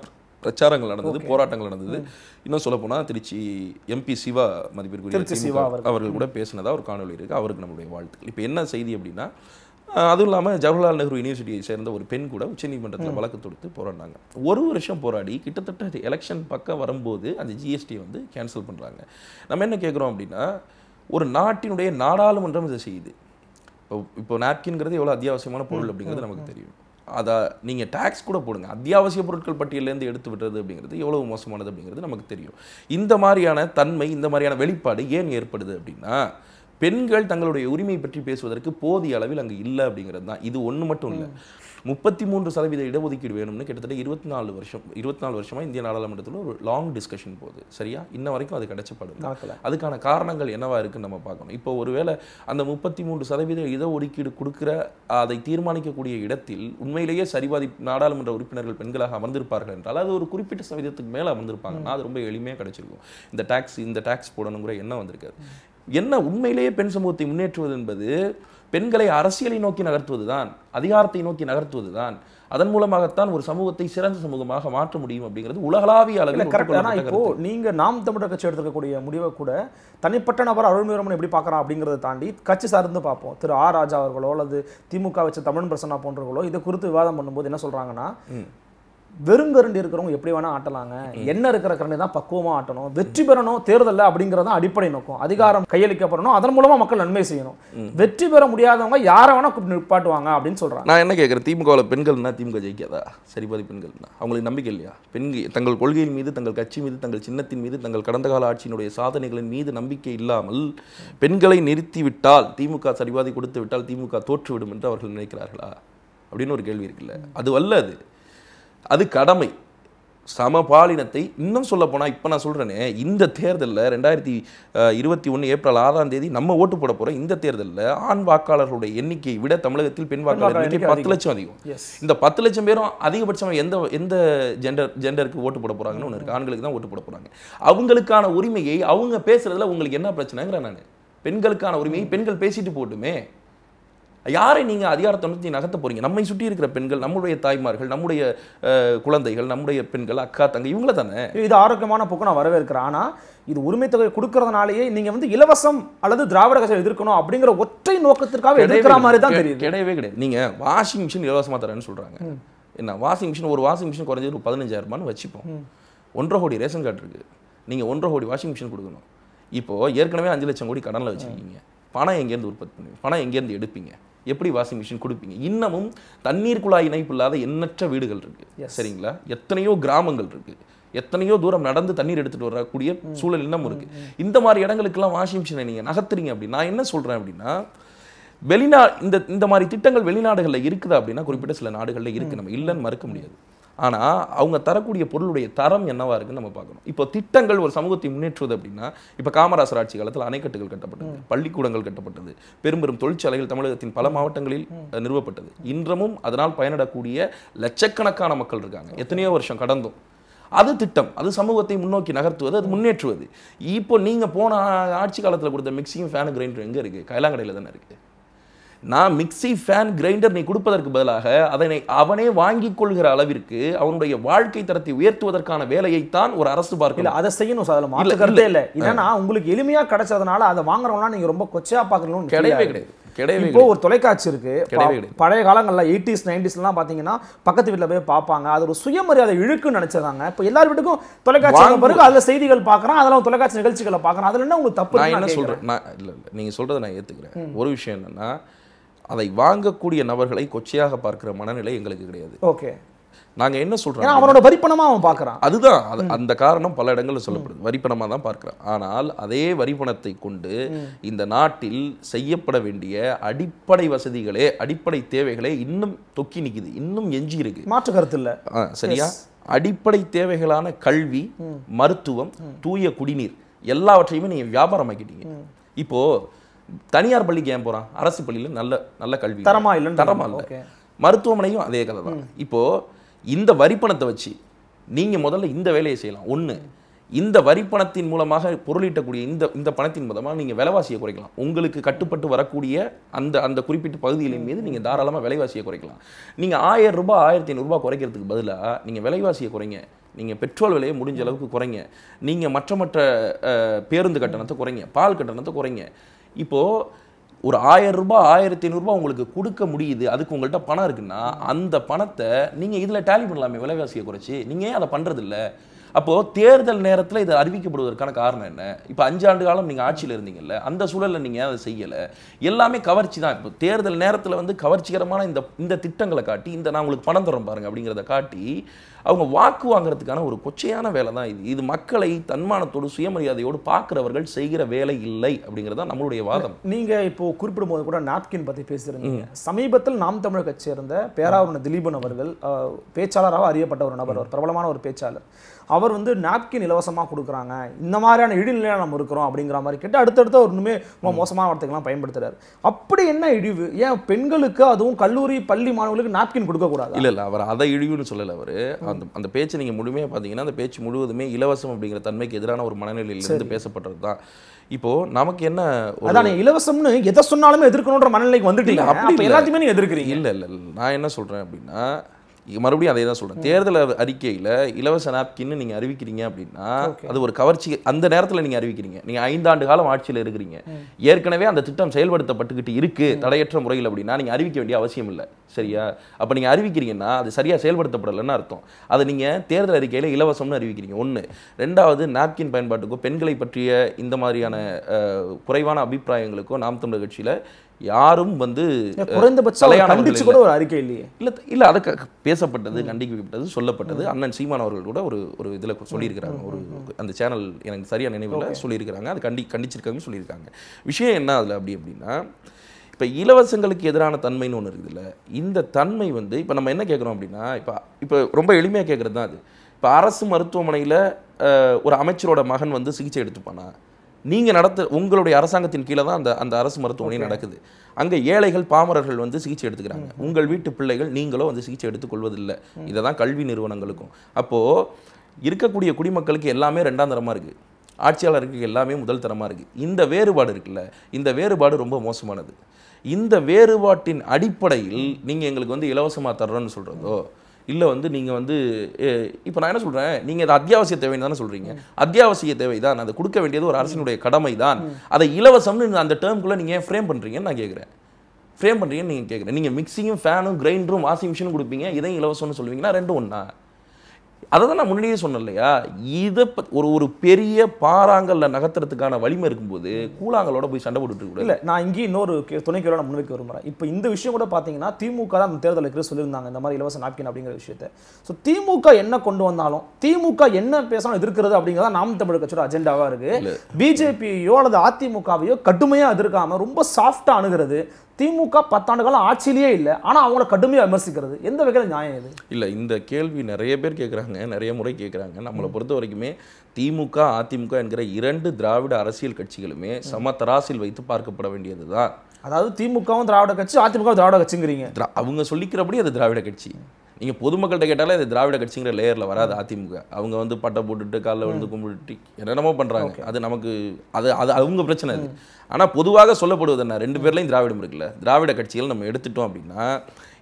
B: பிரச்சாரங்கள் நடந்தது போராட்டங்கள் நடந்தது இன்னும் சொல்ல போனால் திருச்சி எம்பி சிவா மதிப்பிற்குரிய அவர்கள் கூட பேசினதாக ஒரு காணொலி இருக்குது அவருக்கு நம்மளுடைய வாழ்த்துக்கள் இப்போ என்ன செய்தி அப்படின்னா அதுவும் இல்லாமல் ஜவஹர்லால் நேரு யூனிவர்சிட்டியை சேர்ந்த ஒரு பெண் கூட உச்சநீதிமன்றத்தில் வழக்கு தொடுத்து போராடினாங்க ஒரு வருஷம் போராடி கிட்டத்தட்ட எலெக்ஷன் பக்கம் வரும்போது அந்த ஜிஎஸ்டியை வந்து கேன்சல் பண்ணுறாங்க நம்ம என்ன கேட்குறோம் அப்படின்னா ஒரு நாட்டினுடைய நாடாளுமன்றம் இதை செய்யுது இப்போ இப்போ நாப்கின்ங்கிறது எவ்வளோ அத்தியாவசியமான பொருள் அப்படிங்கிறது நமக்கு தெரியும் அதை நீங்கள் டேக்ஸ் கூட போடுங்க அத்தியாவசிய பொருட்கள் பட்டியலேருந்து எடுத்து விடுறது அப்படிங்கிறது எவ்வளவு மோசமானது அப்படிங்கிறது நமக்கு தெரியும் இந்த மாதிரியான தன்மை இந்த மாதிரியான வெளிப்பாடு ஏன் ஏற்படுது அப்படின்னா பெண்கள் தங்களுடைய உரிமை பற்றி பேசுவதற்கு போதிய அளவில் அங்கே இல்லை அப்படிங்கிறது தான் இது ஒன்று மட்டும் இல்லை முப்பத்தி மூன்று சதவீத இடஒதுக்கீடு வேணும்னு கிட்டத்தட்ட இருபத்தி நாலு வருஷம் இருபத்தி நாலு வருஷமாக இந்திய நாடாளுமன்றத்தில் ஒரு லாங் டிஸ்கஷன் போகுது சரியா இன்ன வரைக்கும் அது கிடைச்சப்படும் அதுக்கான காரணங்கள் என்னவா இருக்குன்னு நம்ம பார்க்கணும் இப்போ ஒருவேளை அந்த முப்பத்தி மூன்று சதவீத இடஒதுக்கீடு கொடுக்குற அதை தீர்மானிக்கக்கூடிய இடத்தில் உண்மையிலேயே சரிவாதி நாடாளுமன்ற உறுப்பினர்கள் பெண்களாக அமர்ந்திருப்பார்கள் என்றால் அது ஒரு குறிப்பிட்ட சதவீதத்துக்கு மேலே அமர்ந்திருப்பாங்கன்னா அது ரொம்ப எளிமையாக கிடைச்சிருக்கும் இந்த டேக்ஸ் இந்த டேக்ஸ் போடணுங்கிற எண்ணம் வந்திருக்காது என்ன உண்மையிலேயே பெண் சமூகத்தை முன்னேற்றுவது என்பது பெண்களை அரசியலை நோக்கி நகர்த்துவது தான் அதிகாரத்தை நோக்கி நகர்த்துவது தான் அதன் மூலமாகத்தான் ஒரு சமூகத்தை சிறந்த சமூகமாக மாற்ற முடியும் அப்படிங்கிறது உலகளாவிய அளவில் இப்போ
A: நீங்க நாம் தமிழர் கட்சி எடுத்திருக்கக்கூடிய முடிவை கூட தனிப்பட்ட நபர் அருள்மிரமன் எப்படி பார்க்கறான் அப்படிங்கிறத தாண்டி கட்சி சார்ந்து பார்ப்போம் திரு ஆர் ராஜா அவர்களோ அல்லது திமுக வச்ச தமிழ் பிரசன்னா போன்றவர்களோ இதை குறித்து விவாதம் பண்ணும்போது என்ன சொல்றாங்கன்னா வெறும் கரண்டி இருக்கிறவங்க எப்படி வேணால் ஆட்டலாங்க என்ன இருக்கிற கரண்டி தான் பக்குவமாக ஆட்டணும் வெற்றி பெறணும் தேர்தல் அப்படிங்கறத அடிப்படை நோக்கம் அதிகாரம் கையளிக்கப்படணும் அதன் மூலமாக மக்கள் நன்மை செய்யணும் வெற்றி பெற முடியாதவங்க யாரை வேணால் நிப்பாட்டுவாங்க அப்படின்னு சொல்றாங்க
B: நான் என்ன கேட்குறேன் திமுகவில் பெண்கள்னா திமுக ஜெயிக்காதா சரிபாதி பெண்கள்னா அவங்களுக்கு நம்பிக்கை இல்லையா பெண்கள் தங்கள் கொள்கையின் மீது தங்கள் கட்சி மீது தங்கள் சின்னத்தின் மீது தங்கள் கடந்த கால ஆட்சியினுடைய சாதனைகளின் மீது நம்பிக்கை இல்லாமல் பெண்களை நிறுத்திவிட்டால் திமுக சரிபாதி கொடுத்து விட்டால் திமுக தோற்றுவிடும் என்று அவர்கள் நினைக்கிறார்களா அப்படின்னு ஒரு கேள்வி இருக்குல்ல அது வல்ல அது அது கடமை சமபாலினத்தை இன்னும் சொல்ல போனால் இப்போ நான் சொல்கிறேனே இந்த தேர்தலில் ரெண்டாயிரத்தி இருபத்தி ஒன்று ஏப்ரல் ஆறாம் தேதி நம்ம ஓட்டு போட போகிறோம் இந்த தேர்தலில் ஆண் வாக்காளர்களுடைய எண்ணிக்கையை விட தமிழகத்தில் பெண் வாக்காளர் எண்ணிக்கை பத்து லட்சம் அதிகம் இந்த பத்து லட்சம் பேரும் அதிகபட்சம் எந்த எந்த ஜெண்டர் ஜெண்டருக்கு ஓட்டு போட போகிறாங்கன்னு ஒன்று இருக்குது ஆண்களுக்கு தான் ஓட்டு போட போகிறாங்க அவங்களுக்கான உரிமையை அவங்க பேசுகிறதுல உங்களுக்கு என்ன பிரச்சனைங்கிறேன் நான் பெண்களுக்கான உரிமையை பெண்கள் பேசிட்டு போட்டுமே யாரை நீங்கள் அதிகாரத்தை நோக்கி நகர்த்த போகிறீங்க நம்மை சுற்றி இருக்கிற பெண்கள் நம்முடைய தாய்மார்கள் நம்முடைய குழந்தைகள் நம்முடைய பெண்கள் அக்கா தங்கை இவங்கள தானே
A: இது ஆரோக்கியமான போக்கு நான் வரவேற்கிறேன் ஆனால் இது உரிமை தொகை கொடுக்கறதுனாலேயே நீங்கள் வந்து இலவசம் அல்லது திராவிட கட்சியை எதிர்க்கணும் அப்படிங்கிற ஒற்றை நோக்கத்திற்காக எதிர்க்கிற மாதிரி தான்
B: தெரியுது கிடையவே கிடையாது நீங்கள் வாஷிங் மிஷின் இலவசமாக தரேன்னு சொல்கிறாங்க என்ன வாஷிங் மிஷின் ஒரு வாஷிங் மிஷின் குறைஞ்சது ஒரு ரூபான்னு வச்சுப்போம் ஒன்றரை கோடி ரேஷன் கார்டு இருக்குது நீங்கள் ஒன்றரை கோடி வாஷிங் மிஷின் கொடுக்கணும் இப்போது ஏற்கனவே அஞ்சு லட்சம் கோடி கடனில் வச்சுருக்கீங்க பணம் எங்கேருந்து உற்பத்தி பண்ணுவீங்க பணம் எங்கேருந்து எடுப்பீங்க எப்படி வாஷிங் மிஷின் கொடுப்பீங்க இன்னமும் தண்ணீர் குழாய் இணைப்பு இல்லாத எண்ணற்ற வீடுகள் இருக்குது சரிங்களா எத்தனையோ கிராமங்கள் இருக்குது எத்தனையோ தூரம் நடந்து தண்ணீர் எடுத்துகிட்டு வரக்கூடிய சூழல் இன்னமும் இருக்குது இந்த மாதிரி இடங்களுக்கெல்லாம் வாஷிங் மிஷினை நீங்கள் நகர்த்துறீங்க அப்படின்னு நான் என்ன சொல்கிறேன் அப்படின்னா வெளிநா இந்த இந்த மாதிரி திட்டங்கள் வெளிநாடுகளில் இருக்குதா அப்படின்னா குறிப்பிட்ட சில நாடுகளில் இருக்குது நம்ம இல்லைன்னு மறுக்க முடியாது ஆனால் அவங்க தரக்கூடிய பொருளுடைய தரம் என்னவா இருக்குன்னு நம்ம பார்க்கணும் இப்போ திட்டங்கள் ஒரு சமூகத்தை முன்னேற்றுவது அப்படின்னா இப்போ காமராசர் ஆட்சி காலத்தில் அணைக்கட்டுகள் கட்டப்பட்டது பள்ளிக்கூடங்கள் கட்டப்பட்டது பெரும்பெரும் தொழிற்சாலைகள் தமிழகத்தின் பல மாவட்டங்களில் நிறுவப்பட்டது இன்றமும் அதனால் பயனிடக்கூடிய லட்சக்கணக்கான மக்கள் இருக்காங்க எத்தனையோ வருஷம் கடந்தும் அது திட்டம் அது சமூகத்தை முன்னோக்கி நகர்த்துவது அது முன்னேற்றுவது இப்போ நீங்கள் போன ஆட்சி காலத்தில் கொடுத்த மிக்சியும் ஃபேனு கிரைண்டர் எங்கே இருக்குது கைலாங்கடையில் தானே இருக்குது நான் மிக்சி ஃபேன் கிரைண்டர் நீ கொடுப்பதற்கு பதிலாக அதனை அவனே வாங்கி கொள்கிற அளவிற்கு அவனுடைய வாழ்க்கை தரத்தை உயர்த்துவதற்கான வேலையைத்தான் ஒரு அரசு பார்க்கல அதை செய்யணும் அதில் மாற்று கருத்தே இல்லை ஏன்னா
A: உங்களுக்கு எளிமையாக கிடைச்சதுனால அதை வாங்குறவங்களாம் நீங்கள் ரொம்ப கொச்சையாக பார்க்கணும்னு கிடையவே கிடையாது இப்போ ஒரு தொலைக்காட்சி இருக்கு பழைய காலங்களில் எயிட்டிஸ் நைன்டிஸ்லாம் பார்த்தீங்கன்னா பக்கத்து வீட்டில் போய் பார்ப்பாங்க அது ஒரு சுயமரியாதை இழுக்குன்னு நினைச்சதாங்க இப்போ எல்லார் வீட்டுக்கும் தொலைக்காட்சி பிறகு அதில் செய்திகள் பார்க்குறோம் அதெல்லாம் தொலைக்காட்சி நிகழ்ச்சிகளை பார்க்குறோம் அதில் என்ன உங்களுக்கு தப்பு நான் என்ன சொல்கிறேன்
B: நான் இல்லை இல்லை நீங்கள் சொல்கிறத நான் ஏற்றுக்கிறேன் ஒரு விஷயம் என்னன்னா அதை வாங்கக்கூடிய நபர்களை கொச்சையாக பார்க்கிற மனநிலை எங்களுக்கு கிடையாது ஓகே நாங்கள் என்ன சொல்றோம் அவனோட
A: வரிப்பணமாக அவன் பார்க்குறான்
B: அதுதான் அந்த காரணம் பல இடங்களில் சொல்லப்படுது வரிப்பணமாக தான் பார்க்குறான் ஆனால் அதே வரிப்பணத்தை கொண்டு இந்த நாட்டில் செய்யப்பட வேண்டிய அடிப்படை வசதிகளே அடிப்படை தேவைகளே இன்னும் தொக்கி நிற்குது இன்னும் எஞ்சி இருக்கு மாற்று
A: கருத்து இல்லை சரியா
B: அடிப்படை தேவைகளான கல்வி மருத்துவம் தூய குடிநீர் எல்லாவற்றையுமே நீங்கள் வியாபாரமாக்கிட்டீங்க இப்போது தனியார் பள்ளிக்கு ஏன் போகிறான் அரசு பள்ளியில் நல்ல நல்ல கல்வி தரமா இல்லை தரமா இல்லை மருத்துவமனையும் அதே கதை தான் இப்போது இந்த வரிப்பணத்தை வச்சு நீங்கள் முதல்ல இந்த வேலையை செய்யலாம் ஒன்று இந்த வரிப்பணத்தின் மூலமாக பொருளீட்டக்கூடிய இந்த இந்த பணத்தின் மூலமாக நீங்கள் விலைவாசியை குறைக்கலாம் உங்களுக்கு கட்டுப்பட்டு வரக்கூடிய அந்த அந்த குறிப்பிட்ட பகுதிகளின் மீது நீங்கள் தாராளமாக விலைவாசியை குறைக்கலாம் நீங்கள் ஆயிரம் ரூபாய் ஆயிரத்தி ஐநூறுரூபா குறைக்கிறதுக்கு பதிலாக நீங்கள் விலைவாசியை குறைங்க நீங்கள் பெட்ரோல் விலையை முடிஞ்ச அளவுக்கு குறைங்க நீங்கள் மற்ற மற்ற பேருந்து கட்டணத்தை குறைங்க பால் கட்டணத்தை குறைங்க இப்போது ஒரு ஆயிரம் ரூபாய் ஆயிரத்தி ஐநூறுரூபா உங்களுக்கு கொடுக்க முடியுது அதுக்கு உங்கள்கிட்ட பணம் இருக்குன்னா அந்த பணத்தை நீங்கள் இதில் டேலி பண்ணலாமே விலைவாசியை குறைச்சி நீங்கள் ஏன் அதை பண்ணுறதில்ல அப்போ தேர்தல் நேரத்தில் இது அறிவிக்கப்படுவதற்கான காரணம் என்ன இப்போ அஞ்சு ஆண்டு காலம் நீங்கள் ஆட்சியில் இருந்தீங்கல்ல அந்த சூழலில் நீங்கள் அதை செய்யலை எல்லாமே கவர்ச்சி தான் இப்போ தேர்தல் நேரத்தில் வந்து கவர்ச்சிகரமான இந்த இந்த திட்டங்களை காட்டி இந்த நான் உங்களுக்கு பணம் தரம் பாருங்க அப்படிங்கிறத காட்டி அவங்க வாக்கு வாங்குறதுக்கான ஒரு கொச்சையான வேலை தான் இது இது மக்களை தன்மானத்தோடு சுயமரியாதையோடு பார்க்குறவர்கள் செய்கிற வேலை இல்லை அப்படிங்கிறது தான் நம்மளுடைய வாதம்
A: நீங்கள் இப்போ குறிப்பிடும் போது கூட நாப்கின் பற்றி பேசியிருந்தீங்க சமீபத்தில் நாம் தமிழக சேர்ந்த பேராவூர்ண திலீபன் அவர்கள் பேச்சாளராக அறியப்பட்ட ஒரு நபர் ஒரு பிரபலமான ஒரு பேச்சாளர் அவர் வந்து நாப்கின் இலவசமாக கொடுக்குறாங்க இந்த மாதிரியான இடிநிலையாக நம்ம இருக்கிறோம் அப்படிங்கிற மாதிரி கேட்டு அடுத்தடுத்த ஒன்றுமே இன்னுமே ரொம்ப மோசமான வார்த்தைகள்லாம் பயன்படுத்துறாரு அப்படி என்ன இழிவு ஏன் பெண்களுக்கு அதுவும் கல்லூரி பள்ளி மாணவர்களுக்கு நாப்கின் கொடுக்கக்கூடாது இல்லை
B: இல்லை அவர் அதை இழிவுன்னு சொல்லலை அவர் அந்த அந்த பேச்சு நீங்கள் முழுமையாக பார்த்தீங்கன்னா அந்த பேச்சு முழுவதுமே இலவசம் அப்படிங்கிற தன்மைக்கு எதிரான ஒரு மனநிலையிலிருந்து பேசப்பட்டது தான் இப்போ நமக்கு என்ன அதான்
A: இலவசம்னு எதை சொன்னாலுமே எதிர்க்கணுன்ற மனநிலைக்கு வந்துட்டீங்க அப்படி எல்லாத்தையுமே
B: நீங்க எதிர்க்கிறீங்க இல்லை இல்லை நான் என்ன சொல்கிறேன் அப்படின்னா மறுபடியும் அதே தான் சொல்கிறேன் தேர்தல் அறிக்கையில் இலவச நாப்கின்னு நீங்கள் அறிவிக்கிறீங்க அப்படின்னா அது ஒரு கவர்ச்சி அந்த நேரத்தில் நீங்கள் அறிவிக்கிறீங்க நீங்கள் ஐந்தாண்டு காலம் ஆட்சியில் இருக்கிறீங்க ஏற்கனவே அந்த திட்டம் செயல்படுத்தப்பட்டுக்கிட்டு இருக்குது தடையற்ற முறையில் அப்படின்னா நீங்கள் அறிவிக்க வேண்டிய அவசியம் இல்லை சரியா அப்போ நீங்கள் அறிவிக்கிறீங்கன்னா அது சரியாக செயல்படுத்தப்படலைன்னு அர்த்தம் அதை நீங்கள் தேர்தல் அறிக்கையில் இலவசம்னு அறிவிக்கிறீங்க ஒன்று ரெண்டாவது நாப்கின் பயன்பாட்டுக்கோ பெண்களை பற்றிய இந்த மாதிரியான குறைவான அபிப்பிராயங்களுக்கோ நாம் தமிழர் கட்சியில் யாரும் வந்து குறைந்தபட்ச கூட ஒரு அறிக்கை இல்லையே இல்லை இல்லை அதை பேசப்பட்டது கண்டிக்கப்பட்டது சொல்லப்பட்டது அண்ணன் சீமான் அவர்கள் கூட ஒரு ஒரு இதில் சொல்லியிருக்கிறாங்க ஒரு அந்த சேனல் எனக்கு சரியான நினைவில் சொல்லியிருக்கிறாங்க அது கண்டி கண்டிச்சிருக்காங்கன்னு சொல்லியிருக்காங்க விஷயம் என்ன அதில் அப்படி அப்படின்னா இப்போ இலவசங்களுக்கு எதிரான தன்மைன்னு ஒன்று இருக்குதுல்ல இந்த தன்மை வந்து இப்போ நம்ம என்ன கேட்குறோம் அப்படின்னா இப்போ இப்போ ரொம்ப எளிமையாக கேட்குறது தான் அது இப்போ அரசு மருத்துவமனையில் ஒரு அமைச்சரோட மகன் வந்து சிகிச்சை எடுத்துப்பானா நீங்கள் நடத்த உங்களுடைய அரசாங்கத்தின் கீழே தான் அந்த அந்த அரசு மருத்துவமனை நடக்குது அங்கே ஏழைகள் பாமரர்கள் வந்து சிகிச்சை எடுத்துக்கிறாங்க உங்கள் வீட்டு பிள்ளைகள் நீங்களோ வந்து சிகிச்சை எடுத்துக்கொள்வதில்லை இதை தான் கல்வி நிறுவனங்களுக்கும் அப்போது இருக்கக்கூடிய குடிமக்களுக்கு எல்லாமே ரெண்டாம் தரமாக இருக்குது ஆட்சியாளருக்கு எல்லாமே முதல் தரமாக இருக்குது இந்த வேறுபாடு இருக்குல்ல இந்த வேறுபாடு ரொம்ப மோசமானது இந்த வேறுபாட்டின் அடிப்படையில் நீங்கள் எங்களுக்கு வந்து இலவசமாக தர்றோன்னு சொல்கிறதோ இல்லை வந்து நீங்கள் வந்து இப்போ நான் என்ன சொல்கிறேன் நீங்கள் அதை அத்தியாவசிய தேவைன்னு தானே சொல்கிறீங்க அத்தியாவசிய தேவை தான் அதை கொடுக்க வேண்டியது ஒரு அரசினுடைய கடமை தான் அதை இலவசம்னு அந்த டேர்முக்குள்ளே நீங்கள் ஏன் ஃப்ரேம் பண்ணுறீங்கன்னு நான் கேட்குறேன் ஃப்ரேம் பண்ணுறீங்கன்னு நீங்கள் கேட்குறேன் நீங்கள் மிக்சியும் ஃபேனும் கிரைண்டரும் வாஷிங் மிஷினும் கொடுப்பீங்க இதையும் இலவசம்னு சொல்லுவீங்கன்னா ரெண்டும் ஒன்றா அதை தான் நான் முன்னாடியே சொன்னேன் இல்லையா இதை ஒரு ஒரு பெரிய பாறாங்கல்ல நகர்த்துறதுக்கான வலிமை இருக்கும்போது கூழாங்கலோட போய் சண்டை போட்டுட்டு இல்லை
A: நான் இங்கேயும் இன்னொரு துணைக்கையோட நான் முன்வைக்க விரும்புகிறேன் இப்போ இந்த விஷயம் கூட பார்த்தீங்கன்னா திமுக தான் அந்த தேர்தல் இருக்கிற சொல்லியிருந்தாங்க இந்த மாதிரி இலவச நாப்கின் அப்படிங்கிற விஷயத்தை ஸோ திமுக என்ன கொண்டு வந்தாலும் திமுக என்ன பேசணும் எதிர்க்கிறது அப்படிங்கிறத நாம் தமிழ் கட்சியோட அஜெண்டாவாக இருக்குது பிஜேபியோ அல்லது அதிமுகவையோ கடுமையாக எதிர்க்காமல் ரொம்ப சாஃப்டாக அணுகிறது திமுக பத்தாண்டு காலம் ஆட்சியிலேயே இல்லை ஆனால் அவங்கள கடுமையாக விமர்சிக்கிறது எந்த வகையில் நியாயம் இது
B: இல்லை இந்த கேள்வி நிறைய பேர் கேட்குறாங்க நிறைய முறை கேட்குறாங்க நம்மளை பொறுத்த வரைக்குமே திமுக அதிமுக என்கிற இரண்டு திராவிட அரசியல் கட்சிகளுமே சம தராசில் வைத்து பார்க்கப்பட வேண்டியது தான் அதாவது திமுகவும் திராவிட கட்சி
A: அதிமுக திராவிட கட்சிங்கிறீங்க
B: அவங்க சொல்லிக்கிறபடி அது திராவிட கட்சி நீங்கள் பொதுமக்கள்கிட்ட கேட்டாலே இந்த திராவிட கட்சிங்கிற லேயரில் வராது அதிமுக அவங்க வந்து பட்டை போட்டுட்டு காலில் விழுந்து கும்பிட்டு என்னென்னமோ பண்ணுறாங்க அது நமக்கு அது அது அவங்க பிரச்சனை அது ஆனால் பொதுவாக சொல்லப்படுவது என்ன ரெண்டு பேர்லையும் திராவிடம் இருக்குல்ல திராவிட கட்சிகள் நம்ம எடுத்துட்டோம் அப்படின்னா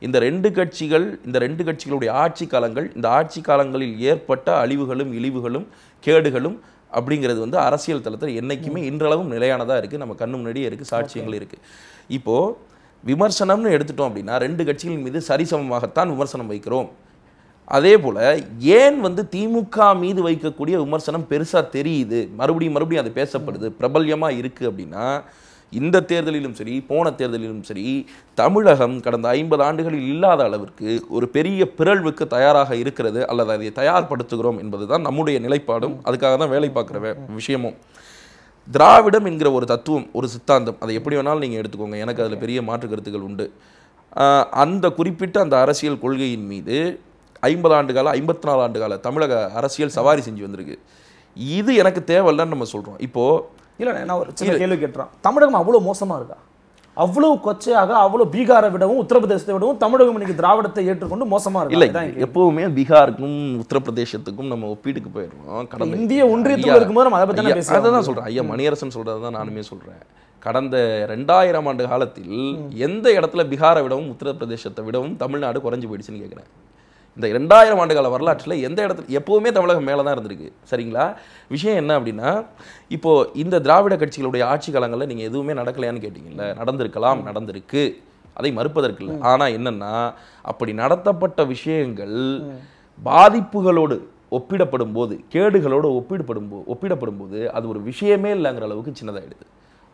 B: இந்த ரெண்டு கட்சிகள் இந்த ரெண்டு கட்சிகளுடைய ஆட்சி காலங்கள் இந்த ஆட்சி காலங்களில் ஏற்பட்ட அழிவுகளும் இழிவுகளும் கேடுகளும் அப்படிங்கிறது வந்து அரசியல் தளத்தில் என்றைக்குமே இன்றளவும் நிலையானதாக இருக்குது நம்ம கண்ணு முன்னாடியே இருக்குது சாட்சியங்கள் இருக்குது இப்போது விமர்சனம்னு எடுத்துட்டோம் அப்படின்னா ரெண்டு கட்சிகளின் மீது சரிசமமாகத்தான் விமர்சனம் வைக்கிறோம் அதே போல் ஏன் வந்து திமுக மீது வைக்கக்கூடிய விமர்சனம் பெருசாக தெரியுது மறுபடியும் மறுபடியும் அது பேசப்படுது பிரபல்யமாக இருக்குது அப்படின்னா இந்த தேர்தலிலும் சரி போன தேர்தலிலும் சரி தமிழகம் கடந்த ஐம்பது ஆண்டுகளில் இல்லாத அளவிற்கு ஒரு பெரிய பிறழ்வுக்கு தயாராக இருக்கிறது அல்லது அதை தயார்படுத்துகிறோம் என்பது தான் நம்முடைய நிலைப்பாடும் அதுக்காக தான் வேலை பார்க்குற விஷயமும் திராவிடம் என்கிற ஒரு தத்துவம் ஒரு சித்தாந்தம் அதை எப்படி வேணாலும் நீங்கள் எடுத்துக்கோங்க எனக்கு அதில் பெரிய மாற்று கருத்துக்கள் உண்டு அந்த குறிப்பிட்ட அந்த அரசியல் கொள்கையின் மீது ஐம்பது ஆண்டு கால ஐம்பத்தி நாலு ஆண்டு கால தமிழக அரசியல் சவாரி செஞ்சு வந்திருக்கு இது எனக்கு தேவையில்லைன்னு நம்ம சொல்கிறோம் இப்போது
A: இல்லை நான் ஒரு சின்ன கேள்வி கேட்டுறோம் தமிழகம் அவ்வளோ மோசமாக இருக்கா அவ்வளவு கொச்சையாக அவ்வளவு பீகாரை விடவும் உத்தரப்பிரதேசத்தை விடவும் தமிழகம் இன்னைக்கு திராவிடத்தை ஏற்றுக்கொண்டு மோசமா இல்லை
B: எப்பவுமே பீகாருக்கும் உத்தரப்பிரதேசத்துக்கும் நம்ம ஒப்பீட்டுக்கு போயிடுறோம் கடந்த இந்திய ஒன்றியத்தில் இருக்கும்போது நம்ம அதை பத்தி அதை தான் சொல்றேன் ஐயா மணியரசன் சொல்கிறது தான் நானுமே சொல்றேன் கடந்த ரெண்டாயிரம் ஆண்டு காலத்தில் எந்த இடத்துல பீகாரை விடவும் உத்தரப்பிரதேசத்தை விடவும் தமிழ்நாடு குறைஞ்சி போயிடுச்சுன்னு கேட்குறேன் இந்த ரெண்டாயிரம் ஆண்டுகால வரலாற்றில் எந்த இடத்துல எப்போவுமே தமிழகம் மேலே தான் இருந்திருக்கு சரிங்களா விஷயம் என்ன அப்படின்னா இப்போது இந்த திராவிட கட்சிகளுடைய ஆட்சி காலங்களில் நீங்கள் எதுவுமே நடக்கலையான்னு கேட்டிங்கல்ல நடந்திருக்கலாம் நடந்திருக்கு அதை மறுப்பதற்கு இல்லை ஆனால் என்னென்னா அப்படி நடத்தப்பட்ட விஷயங்கள் பாதிப்புகளோடு ஒப்பிடப்படும் போது கேடுகளோடு ஒப்பிடப்படும் போ ஒப்பிடப்படும் போது அது ஒரு விஷயமே இல்லைங்கிற அளவுக்கு சின்னதாகிடுது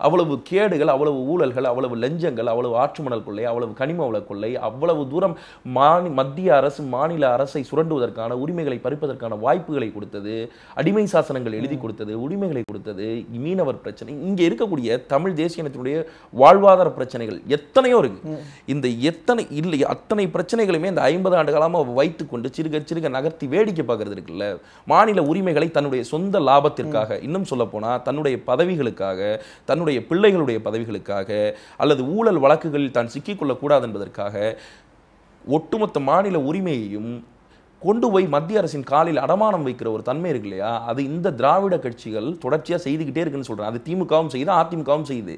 B: அவ்வளவு கேடுகள் அவ்வளவு ஊழல்கள் அவ்வளவு லஞ்சங்கள் அவ்வளவு ஆற்றுமணல் கொள்ளை அவ்வளவு கனிம வள கொள்ளை அவ்வளவு தூரம் மாநி மத்திய அரசு மாநில அரசை சுரண்டுவதற்கான உரிமைகளை பறிப்பதற்கான வாய்ப்புகளை கொடுத்தது அடிமை சாசனங்கள் எழுதி கொடுத்தது உரிமைகளை கொடுத்தது மீனவர் பிரச்சனை இங்கே இருக்கக்கூடிய தமிழ் தேசிய இனத்தினுடைய வாழ்வாதார பிரச்சனைகள் எத்தனையோ இருக்கு இந்த எத்தனை இல்லை அத்தனை பிரச்சனைகளுமே இந்த ஐம்பது ஆண்டு காலமாக வைத்துக்கொண்டு சிறுக சிறுக நகர்த்தி வேடிக்கை பார்க்கறது இருக்குல்ல மாநில உரிமைகளை தன்னுடைய சொந்த லாபத்திற்காக இன்னும் சொல்ல போனால் தன்னுடைய பதவிகளுக்காக தன்னுடைய தன்னுடைய பிள்ளைகளுடைய பதவிகளுக்காக அல்லது ஊழல் வழக்குகளில் தான் சிக்கிக்கொள்ளக்கூடாது என்பதற்காக ஒட்டுமொத்த மாநில உரிமையையும் கொண்டு போய் மத்திய அரசின் காலில் அடமானம் வைக்கிற ஒரு தன்மை இருக்கு இல்லையா அது இந்த திராவிட கட்சிகள் தொடர்ச்சியாக செய்துக்கிட்டே இருக்குன்னு சொல்கிறேன் அது திமுகவும் செய்யுது அதிமுகவும் செய்யுது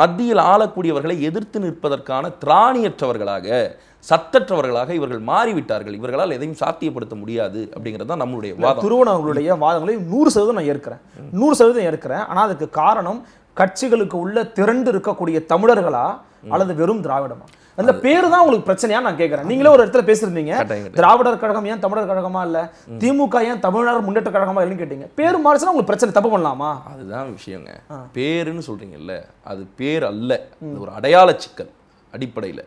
B: மத்தியில் ஆளக்கூடியவர்களை எதிர்த்து நிற்பதற்கான திராணியற்றவர்களாக சத்தற்றவர்களாக இவர்கள் மாறிவிட்டார்கள் இவர்களால் எதையும் சாத்தியப்படுத்த முடியாது அப்படிங்கிறது தான் நம்மளுடைய வாதம் திருவண்ணாமலையுடைய
A: வாதங்களை நூறு சதவீதம் நான் ஏற்கிறேன் நூறு சதவீதம் ஏற்கிறேன் ஆனால் அதுக்கு காரணம் கட்சிகளுக்கு உள்ள திரண்டு இருக்கக்கூடிய தமிழர்களா அல்லது வெறும் திராவிடமா அந்த பேரு தான் உங்களுக்கு பிரச்சனையா நான் கேட்கறேன் நீங்களே ஒரு இடத்துல பேசிருந்தீங்க திராவிடர் கழகம் ஏன் தமிழர் கழகமா இல்ல திமுக ஏன் தமிழ்நாடு முன்னேற்ற கழகமா இல்லைன்னு கேட்டீங்க பேரு மாறிச்சுன்னா உங்களுக்கு பிரச்சனை தப்பு பண்ணலாமா
B: அதுதான் விஷயங்க பேருன்னு சொல்றீங்கல்ல அது பேர் அல்ல ஒரு அடையாள சிக்கல் அடிப்படையில்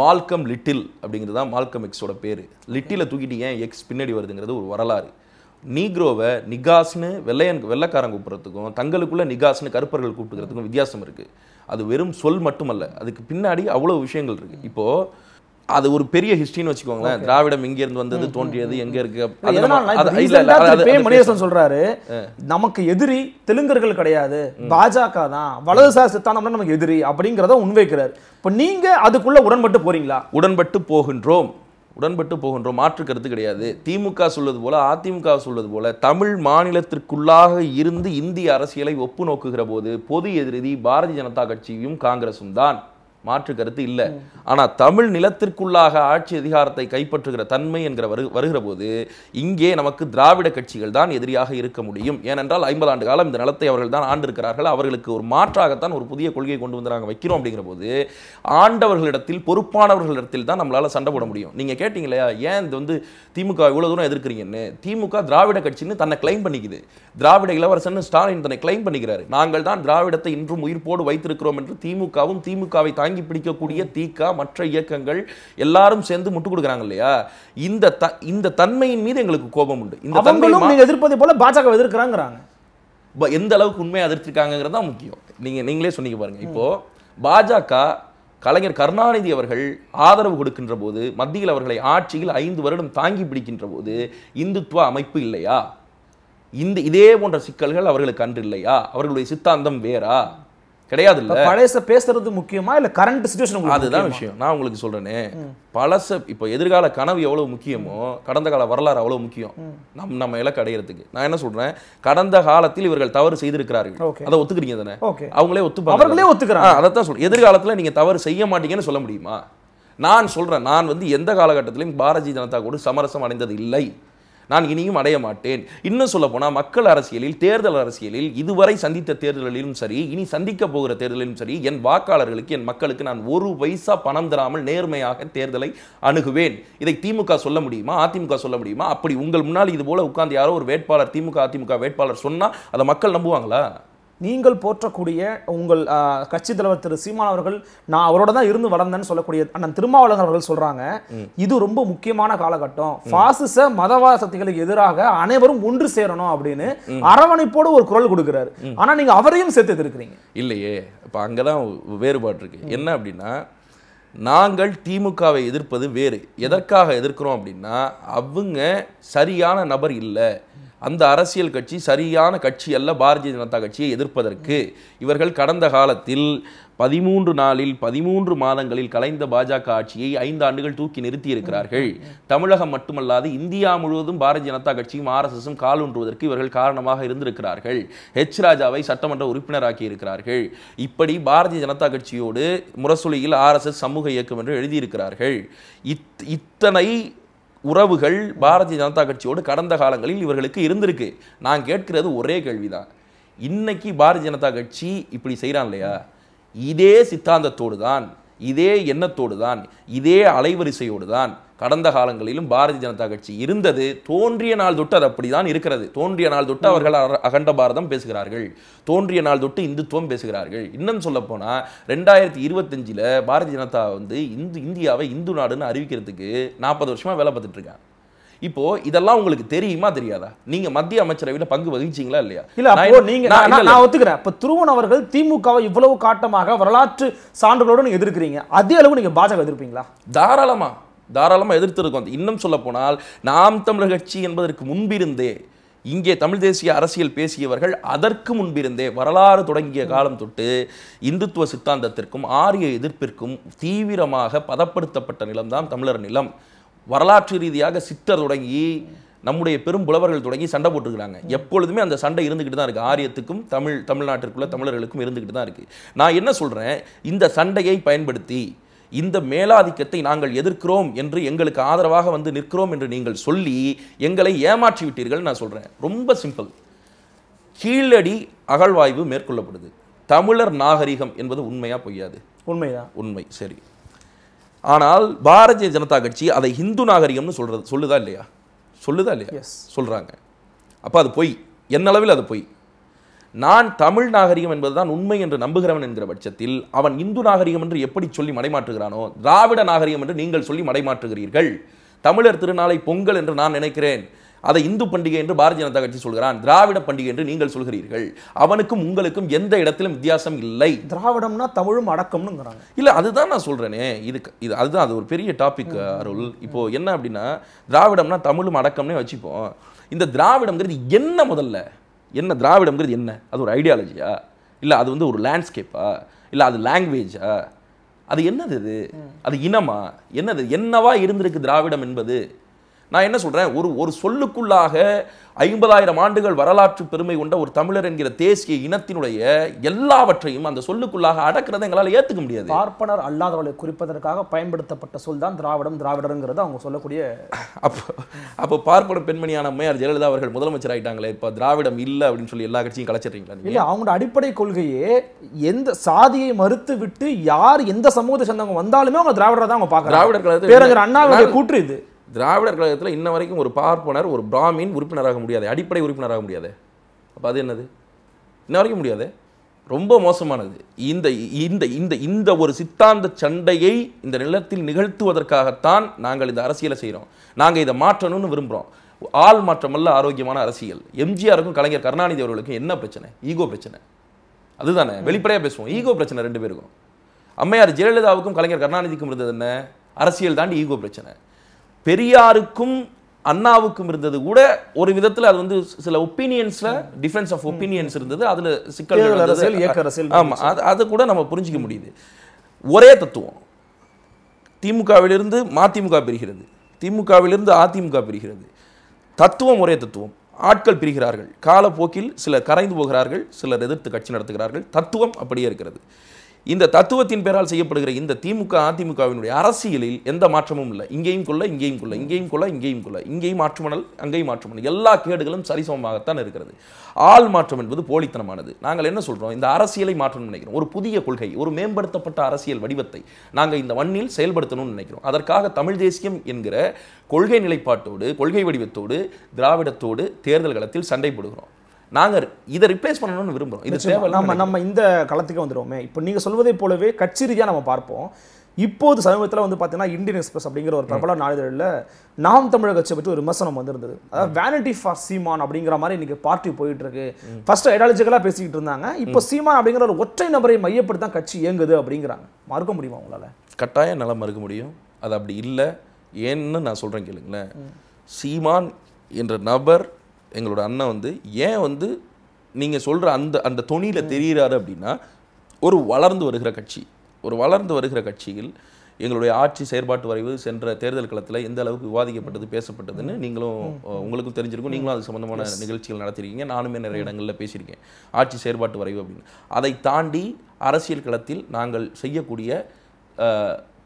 B: மால்கம் லிட்டில் அப்படிங்கிறது தான் மால்கம் எக்ஸோட பேர் லிட்டில தூக்கிட்டு ஏன் எக்ஸ் பின்னாடி வருதுங்கிறது ஒரு வரலாறு நீக்ரோவை நிகாஸ்னு வெள்ளையன் வெள்ளைக்காரன் கூப்பிட்றதுக்கும் தங்களுக்குள்ள நிகாஸ்னு கருப்பர்கள் கூப்பிட்டுக்கிறதுக்கும் வித்தியாசம் இருக்குது அது வெறும் சொல் மட்டுமல்ல அதுக்கு பின்னாடி அவ்வளோ விஷயங்கள் இருக்குது இப்போது அது ஒரு பெரிய ஹிஸ்டரின்னு வச்சுக்கோங்களேன் திராவிடம் இங்க இருந்து வந்தது தோன்றியது எங்க இருக்கு
A: சொல்றாரு நமக்கு எதிரி தெலுங்கர்கள் கிடையாது பாஜக தான் வலதுசாரி சித்தாந்தம் நமக்கு எதிரி அப்படிங்கிறத முன்வைக்கிறார் இப்ப நீங்க அதுக்குள்ள உடன்பட்டு போறீங்களா
B: உடன்பட்டு போகின்றோம் உடன்பட்டு போகின்றோம் மாற்று கருத்து கிடையாது திமுக சொல்வது போல அதிமுக சொல்வது போல தமிழ் மாநிலத்திற்குள்ளாக இருந்து இந்திய அரசியலை ஒப்பு நோக்குகிற போது பொது எதிரிதி பாரதிய ஜனதா கட்சியும் காங்கிரசும் தான் மாற்று கருத்து இல்லை ஆனால் தமிழ் நிலத்திற்குள்ளாக ஆட்சி அதிகாரத்தை கைப்பற்றுகிற தன்மை என்கிற வரு வருகிற போது இங்கே நமக்கு திராவிட கட்சிகள் தான் எதிரியாக இருக்க முடியும் ஏனென்றால் ஐம்பது ஆண்டு காலம் இந்த நிலத்தை அவர்கள் தான் ஆண்டிருக்கிறார்கள் அவர்களுக்கு ஒரு மாற்றாகத்தான் ஒரு புதிய கொள்கையை கொண்டு வந்து நாங்கள் வைக்கிறோம் அப்படிங்கிற போது ஆண்டவர்களிடத்தில் பொறுப்பானவர்களிடத்தில் தான் நம்மளால் சண்டை போட முடியும் நீங்கள் கேட்டீங்க இல்லையா ஏன் இது வந்து திமுக இவ்வளோ தூரம் எதிர்க்கிறீங்கன்னு திமுக திராவிட கட்சின்னு தன்னை கிளைம் பண்ணிக்குது திராவிட இளவரசன் ஸ்டாலின் தன்னை கிளைம் பண்ணிக்கிறாரு நாங்கள் தான் திராவிடத்தை இன்றும் உயிர்ப்போடு வைத்திருக்கிறோம் என்று திமுகவும் திமுகவை தாங்கி தாங்கி பிடிக்கக்கூடிய தீக்கா மற்ற இயக்கங்கள் எல்லாரும் சேர்ந்து முட்டு கொடுக்குறாங்க இல்லையா இந்த இந்த தன்மையின் மீது எங்களுக்கு கோபம் உண்டு இந்த தன்மையும் நீங்க
A: எதிர்ப்பதை போல பாஜக எதிர்க்கிறாங்கிறாங்க
B: எந்த அளவுக்கு உண்மையாக எதிர்த்திருக்காங்கிறது முக்கியம் நீங்க நீங்களே சொன்னீங்க பாருங்க இப்போ பாஜக கலைஞர் கருணாநிதி அவர்கள் ஆதரவு கொடுக்கின்ற போது மத்தியில் அவர்களை ஆட்சியில் ஐந்து வருடம் தாங்கி பிடிக்கின்ற போது இந்துத்துவ அமைப்பு இல்லையா இந்த இதே போன்ற சிக்கல்கள் அவர்களுக்கு அன்று இல்லையா அவர்களுடைய சித்தாந்தம் வேறா கிடையாது இல்ல பழையச
A: பேசுறது முக்கியமா இல்ல கரண்ட் சுச்சுவேஷன் அதுதான்
B: விஷயம் நான் உங்களுக்கு சொல்றேனே பழச இப்ப எதிர்கால கனவு எவ்வளவு முக்கியமோ கடந்த கால வரலாறு அவ்வளவு முக்கியம் நம் நம்ம இலக்கு அடையிறதுக்கு நான் என்ன சொல்றேன் கடந்த காலத்தில் இவர்கள் தவறு செய்திருக்கிறார்கள் அதை ஒத்துக்கிறீங்க தானே அவங்களே ஒத்துப்பாங்க அவர்களே ஒத்துக்கிறாங்க அதை தான் சொல்கிறேன் எதிர்காலத்தில் நீங்கள் தவறு செய்ய மாட்டீங்கன்னு சொல்ல முடியுமா நான் சொல்றேன் நான் வந்து எந்த காலகட்டத்திலையும் பாரதிய ஜனதா கூட சமரசம் அடைந்தது இல்லை நான் இனியும் அடைய மாட்டேன் இன்னும் சொல்ல போனால் மக்கள் அரசியலில் தேர்தல் அரசியலில் இதுவரை சந்தித்த தேர்தலிலும் சரி இனி சந்திக்க போகிற தேர்தலிலும் சரி என் வாக்காளர்களுக்கு என் மக்களுக்கு நான் ஒரு வயசா பணம் தராமல் நேர்மையாக தேர்தலை அணுகுவேன் இதை திமுக சொல்ல முடியுமா அதிமுக சொல்ல முடியுமா அப்படி உங்கள் முன்னால் இது போல உட்கார்ந்து யாரோ ஒரு வேட்பாளர் திமுக அதிமுக வேட்பாளர் சொன்னால் அதை மக்கள் நம்புவாங்களா நீங்கள் போற்றக்கூடிய உங்கள்
A: கட்சி தலைவர் திரு சீமான் அவர்கள் நான் அவரோட தான் இருந்து வளர்ந்தேன்னு சொல்லக்கூடிய அண்ணன் திருமாவளவன் அவர்கள் சொல்றாங்க இது ரொம்ப முக்கியமான காலகட்டம் பாசிச மதவாத சக்திகளுக்கு எதிராக அனைவரும் ஒன்று சேரணும் அப்படின்னு அரவணைப்போடு ஒரு குரல் கொடுக்கிறாரு ஆனா நீங்க அவரையும் சேர்த்து இருக்கிறீங்க
B: இல்லையே இப்ப அங்கதான் வேறுபாடு இருக்கு என்ன அப்படின்னா நாங்கள் திமுகவை எதிர்ப்பது வேறு எதற்காக எதிர்க்கிறோம் அப்படின்னா அவங்க சரியான நபர் இல்லை அந்த அரசியல் கட்சி சரியான கட்சி அல்ல பாரதிய ஜனதா கட்சியை எதிர்ப்பதற்கு இவர்கள் கடந்த காலத்தில் பதிமூன்று நாளில் பதிமூன்று மாதங்களில் கலைந்த பாஜக ஆட்சியை ஐந்து ஆண்டுகள் தூக்கி நிறுத்தி இருக்கிறார்கள் தமிழகம் மட்டுமல்லாது இந்தியா முழுவதும் பாரதிய ஜனதா கட்சியும் ஆர்எஸ்எஸும் காலூன்றுவதற்கு இவர்கள் காரணமாக இருந்திருக்கிறார்கள் ஹெச் ராஜாவை சட்டமன்ற உறுப்பினராக்கி இருக்கிறார்கள் இப்படி பாரதிய ஜனதா கட்சியோடு முரசொலியில் ஆர்எஸ்எஸ் சமூக இயக்கம் என்று எழுதியிருக்கிறார்கள் இத் இத்தனை உறவுகள் பாரதிய ஜனதா கட்சியோடு கடந்த காலங்களில் இவர்களுக்கு இருந்திருக்கு நான் கேட்கிறது ஒரே கேள்விதான் இன்னைக்கு பாரதிய ஜனதா கட்சி இப்படி செய்கிறான் இல்லையா இதே சித்தாந்தத்தோடு தான் இதே எண்ணத்தோடு தான் இதே அலைவரிசையோடு தான் கடந்த காலங்களிலும் பாரதிய ஜனதா கட்சி இருந்தது தோன்றிய நாள் தொட்டு அது அப்படிதான் இருக்கிறது தோன்றிய நாள் தொட்டு அவர்கள் அகண்ட பாரதம் பேசுகிறார்கள் தோன்றிய நாள் தொட்டு இந்துத்துவம் பேசுகிறார்கள் இன்னும் சொல்ல போனால் ரெண்டாயிரத்தி இருபத்தஞ்சில் பாரதிய ஜனதா வந்து இந்து இந்தியாவை இந்து நாடுன்னு அறிவிக்கிறதுக்கு நாற்பது வருஷமாக வேலை பார்த்துட்டு இருக்காங்க இப்போ இதெல்லாம் உங்களுக்கு தெரியுமா தெரியாதா நீங்க மத்திய அமைச்சரவை பங்கு வகிச்சீங்களா இல்லையா இல்ல அப்போ நான்
A: ஒத்துக்கிறேன் இப்ப திருவன் அவர்கள் திமுகவை இவ்வளவு காட்டமாக வரலாற்று சான்றுகளோடு நீங்க எதிர்க்கிறீங்க அதே அளவு நீங்க பாஜக எதிர்ப்பீங்களா
B: தாராளமா தாராளமா எதிர்த்திருக்கோம் இன்னும் சொல்ல போனால் நாம் தமிழர் கட்சி என்பதற்கு முன்பிருந்தே இங்கே தமிழ் தேசிய அரசியல் பேசியவர்கள் அதற்கு முன்பிருந்தே வரலாறு தொடங்கிய காலம் தொட்டு இந்துத்துவ சித்தாந்தத்திற்கும் ஆரிய எதிர்ப்பிற்கும் தீவிரமாக பதப்படுத்தப்பட்ட நிலம்தான் தமிழர் நிலம் வரலாற்று ரீதியாக சித்தர் தொடங்கி நம்முடைய பெரும் புலவர்கள் தொடங்கி சண்டை போட்டுருக்காங்க எப்பொழுதுமே அந்த சண்டை இருந்துக்கிட்டு தான் இருக்குது ஆரியத்துக்கும் தமிழ் தமிழ்நாட்டிற்குள்ள தமிழர்களுக்கும் இருந்துக்கிட்டு தான் இருக்குது நான் என்ன சொல்கிறேன் இந்த சண்டையை பயன்படுத்தி இந்த மேலாதிக்கத்தை நாங்கள் எதிர்க்கிறோம் என்று எங்களுக்கு ஆதரவாக வந்து நிற்கிறோம் என்று நீங்கள் சொல்லி எங்களை ஏமாற்றி விட்டீர்கள் நான் சொல்கிறேன் ரொம்ப சிம்பிள் கீழடி அகழ்வாய்வு மேற்கொள்ளப்படுது தமிழர் நாகரிகம் என்பது உண்மையாக பொய்யாது உண்மைதான் உண்மை சரி ஆனால் பாரதிய ஜனதா கட்சி அதை ஹிந்து நாகரிகம்னு சொல்கிறது சொல்லுதா இல்லையா சொல்லுதா இல்லையா சொல்கிறாங்க அப்போ அது பொய் என்னளவில் அது பொய் நான் தமிழ் நாகரிகம் என்பதுதான் உண்மை என்று நம்புகிறவன் என்கிற பட்சத்தில் அவன் இந்து நாகரிகம் என்று எப்படி சொல்லி மடைமாற்றுகிறானோ திராவிட நாகரிகம் என்று நீங்கள் சொல்லி மடைமாற்றுகிறீர்கள் தமிழர் திருநாளை பொங்கல் என்று நான் நினைக்கிறேன் அதை இந்து பண்டிகை என்று பாரதிய ஜனதா கட்சி சொல்கிறான் திராவிட பண்டிகை என்று நீங்கள் சொல்கிறீர்கள் அவனுக்கும் உங்களுக்கும் எந்த இடத்திலும் வித்தியாசம் இல்லை திராவிடம்னா தமிழும் அடக்கம்னுங்கிறாங்க இல்லை அதுதான் நான் சொல்கிறேனே இதுக்கு இது அதுதான் அது ஒரு பெரிய டாபிக் அருள் இப்போ என்ன அப்படின்னா திராவிடம்னா தமிழும் அடக்கம்னே வச்சுப்போம் இந்த திராவிடம்ங்கிறது என்ன முதல்ல என்ன திராவிடம்ங்கிறது என்ன அது ஒரு ஐடியாலஜியா இல்லை அது வந்து ஒரு லேண்ட்ஸ்கேப்பா இல்லை அது லாங்குவேஜா அது என்னது அது அது இனமா என்னது என்னவா இருந்திருக்கு திராவிடம் என்பது நான் என்ன சொல்கிறேன் ஒரு ஒரு சொல்லுக்குள்ளாக ஐம்பதாயிரம் ஆண்டுகள் வரலாற்று பெருமை கொண்ட ஒரு தமிழர் என்கிற தேசிய இனத்தினுடைய எல்லாவற்றையும் அந்த சொல்லுக்குள்ளாக அடக்கிறத எங்களால் ஏற்றுக்க முடியாது
A: பார்ப்பனர் அல்லாதவர்களை குறிப்பதற்காக பயன்படுத்தப்பட்ட சொல் தான் திராவிடம் திராவிடருங்கிறது அவங்க சொல்லக்கூடிய அப்போ
B: அப்போ பார்ப்பன பெண்மணியான அம்மையார் ஜெயலலிதா அவர்கள் முதலமைச்சர் ஆகிட்டாங்களே இப்போ திராவிடம் இல்லை அப்படின்னு சொல்லி எல்லா கட்சியும் கலைச்சிடுறீங்களா இல்லை
A: அவங்களோட அடிப்படை கொள்கையே எந்த சாதியை மறுத்து விட்டு யார் எந்த சமூகத்தை சேர்ந்தவங்க வந்தாலுமே அவங்க திராவிடரை தான் அவங்க பார்க்க திராவிடர் அண்ணாவுடைய கூற்று
B: இது திராவிடர் கழகத்தில் இன்ன வரைக்கும் ஒரு பார்ப்பனர் ஒரு பிராமின் உறுப்பினராக முடியாது அடிப்படை உறுப்பினராக முடியாது அப்போ அது என்னது இன்ன வரைக்கும் முடியாது ரொம்ப மோசமானது இந்த இந்த இந்த இந்த ஒரு சித்தாந்த சண்டையை இந்த நிலத்தில் நிகழ்த்துவதற்காகத்தான் நாங்கள் இந்த அரசியலை செய்கிறோம் நாங்கள் இதை மாற்றணும்னு விரும்புகிறோம் ஆள் மாற்றமல்ல ஆரோக்கியமான அரசியல் எம்ஜிஆருக்கும் கலைஞர் கருணாநிதி அவர்களுக்கும் என்ன பிரச்சனை ஈகோ பிரச்சனை அதுதானே வெளிப்படையாக பேசுவோம் ஈகோ பிரச்சனை ரெண்டு பேருக்கும் அம்மையார் ஜெயலலிதாவுக்கும் கலைஞர் கருணாநிதிக்கும் இருந்தது என்ன அரசியல் தாண்டி ஈகோ பிரச்சனை பெரியாருக்கும் அண்ணாவுக்கும் இருந்தது கூட ஒரு விதத்தில் அது வந்து சில ஒப்பீனியன்ஸ்ல டிஃபரன்ஸ் ஆஃப் ஒப்பீனியன்ஸ் இருந்தது அதுல சிக்கல் அரசியல் இயக்க அரசியல் ஆமா அது கூட நம்ம புரிஞ்சிக்க முடியுது ஒரே தத்துவம் திமுகவிலிருந்து மதிமுக பிரிகிறது திமுகவிலிருந்து அதிமுக பிரிகிறது தத்துவம் ஒரே தத்துவம் ஆட்கள் பிரிகிறார்கள் காலப்போக்கில் சிலர் கரைந்து போகிறார்கள் சிலர் எதிர்த்து கட்சி நடத்துகிறார்கள் தத்துவம் அப்படியே இருக்கிறது இந்த தத்துவத்தின் பேரால் செய்யப்படுகிற இந்த திமுக அதிமுகவினுடைய அரசியலில் எந்த மாற்றமும் இல்லை இங்கேயும் கொள்ள இங்கேயும் கொள்ள இங்கேயும் கொள்ள இங்கேயும் கொள்ள இங்கேயும் மாற்றுமணல் அங்கேயும் மாற்றுமணல் எல்லா கேடுகளும் சரிசமமாகத்தான் இருக்கிறது ஆள் மாற்றம் என்பது போலித்தனமானது நாங்கள் என்ன சொல்கிறோம் இந்த அரசியலை மாற்றணும்னு நினைக்கிறோம் ஒரு புதிய கொள்கை ஒரு மேம்படுத்தப்பட்ட அரசியல் வடிவத்தை நாங்கள் இந்த மண்ணில் செயல்படுத்தணும்னு நினைக்கிறோம் அதற்காக தமிழ் தேசியம் என்கிற கொள்கை நிலைப்பாட்டோடு கொள்கை வடிவத்தோடு திராவிடத்தோடு தேர்தல் களத்தில் சண்டை போடுகிறோம் நாங்கள் இதை ரிப்ளேஸ் பண்ணணும்னு விரும்புகிறோம் இது தேவை நம்ம
A: நம்ம இந்த களத்துக்கு வந்துடுவோமே இப்போ நீங்கள் சொல்வதை போலவே கட்சி ரீதியாக நம்ம பார்ப்போம் இப்போது சமீபத்தில் வந்து பார்த்தீங்கன்னா இந்தியன் எக்ஸ்பிரஸ் அப்படிங்கிற ஒரு பிரபல நாளிதழில் நாம் தமிழக கட்சியை பற்றி ஒரு விமர்சனம் வந்திருந்தது அதாவது வேனிட்டி ஃபார் சீமான் அப்படிங்கிற மாதிரி இன்றைக்கி பார்ட்டி போயிட்டு இருக்கு ஃபர்ஸ்ட் ஐடாலஜிக்கலாக பேசிக்கிட்டு இருந்தாங்க இப்போ சீமான் அப்படிங்கிற ஒரு ஒற்றை நபரை மையப்படுத்தி தான் கட்சி இயங்குது அப்படிங்கிறாங்க மறுக்க முடியுமா உங்களால்
B: கட்டாயம் நல்லா மறுக்க முடியும் அது அப்படி இல்லை ஏன்னு நான் சொல்கிறேன் கேளுங்களேன் சீமான் என்ற நபர் எங்களோட அண்ணன் வந்து ஏன் வந்து நீங்கள் சொல்கிற அந்த அந்த தொனியில் தெரிகிறாரு அப்படின்னா ஒரு வளர்ந்து வருகிற கட்சி ஒரு வளர்ந்து வருகிற கட்சியில் எங்களுடைய ஆட்சி செயற்பாட்டு வரைவு சென்ற தேர்தல் களத்தில் எந்த அளவுக்கு விவாதிக்கப்பட்டது பேசப்பட்டதுன்னு நீங்களும் உங்களுக்கும் தெரிஞ்சிருக்கும் நீங்களும் அது சம்மந்தமான நிகழ்ச்சிகள் நடத்திருக்கீங்க நானுமே நிறைய இடங்களில் பேசியிருக்கேன் ஆட்சி செயற்பாட்டு வரைவு அப்படின்னு அதை தாண்டி அரசியல் களத்தில் நாங்கள் செய்யக்கூடிய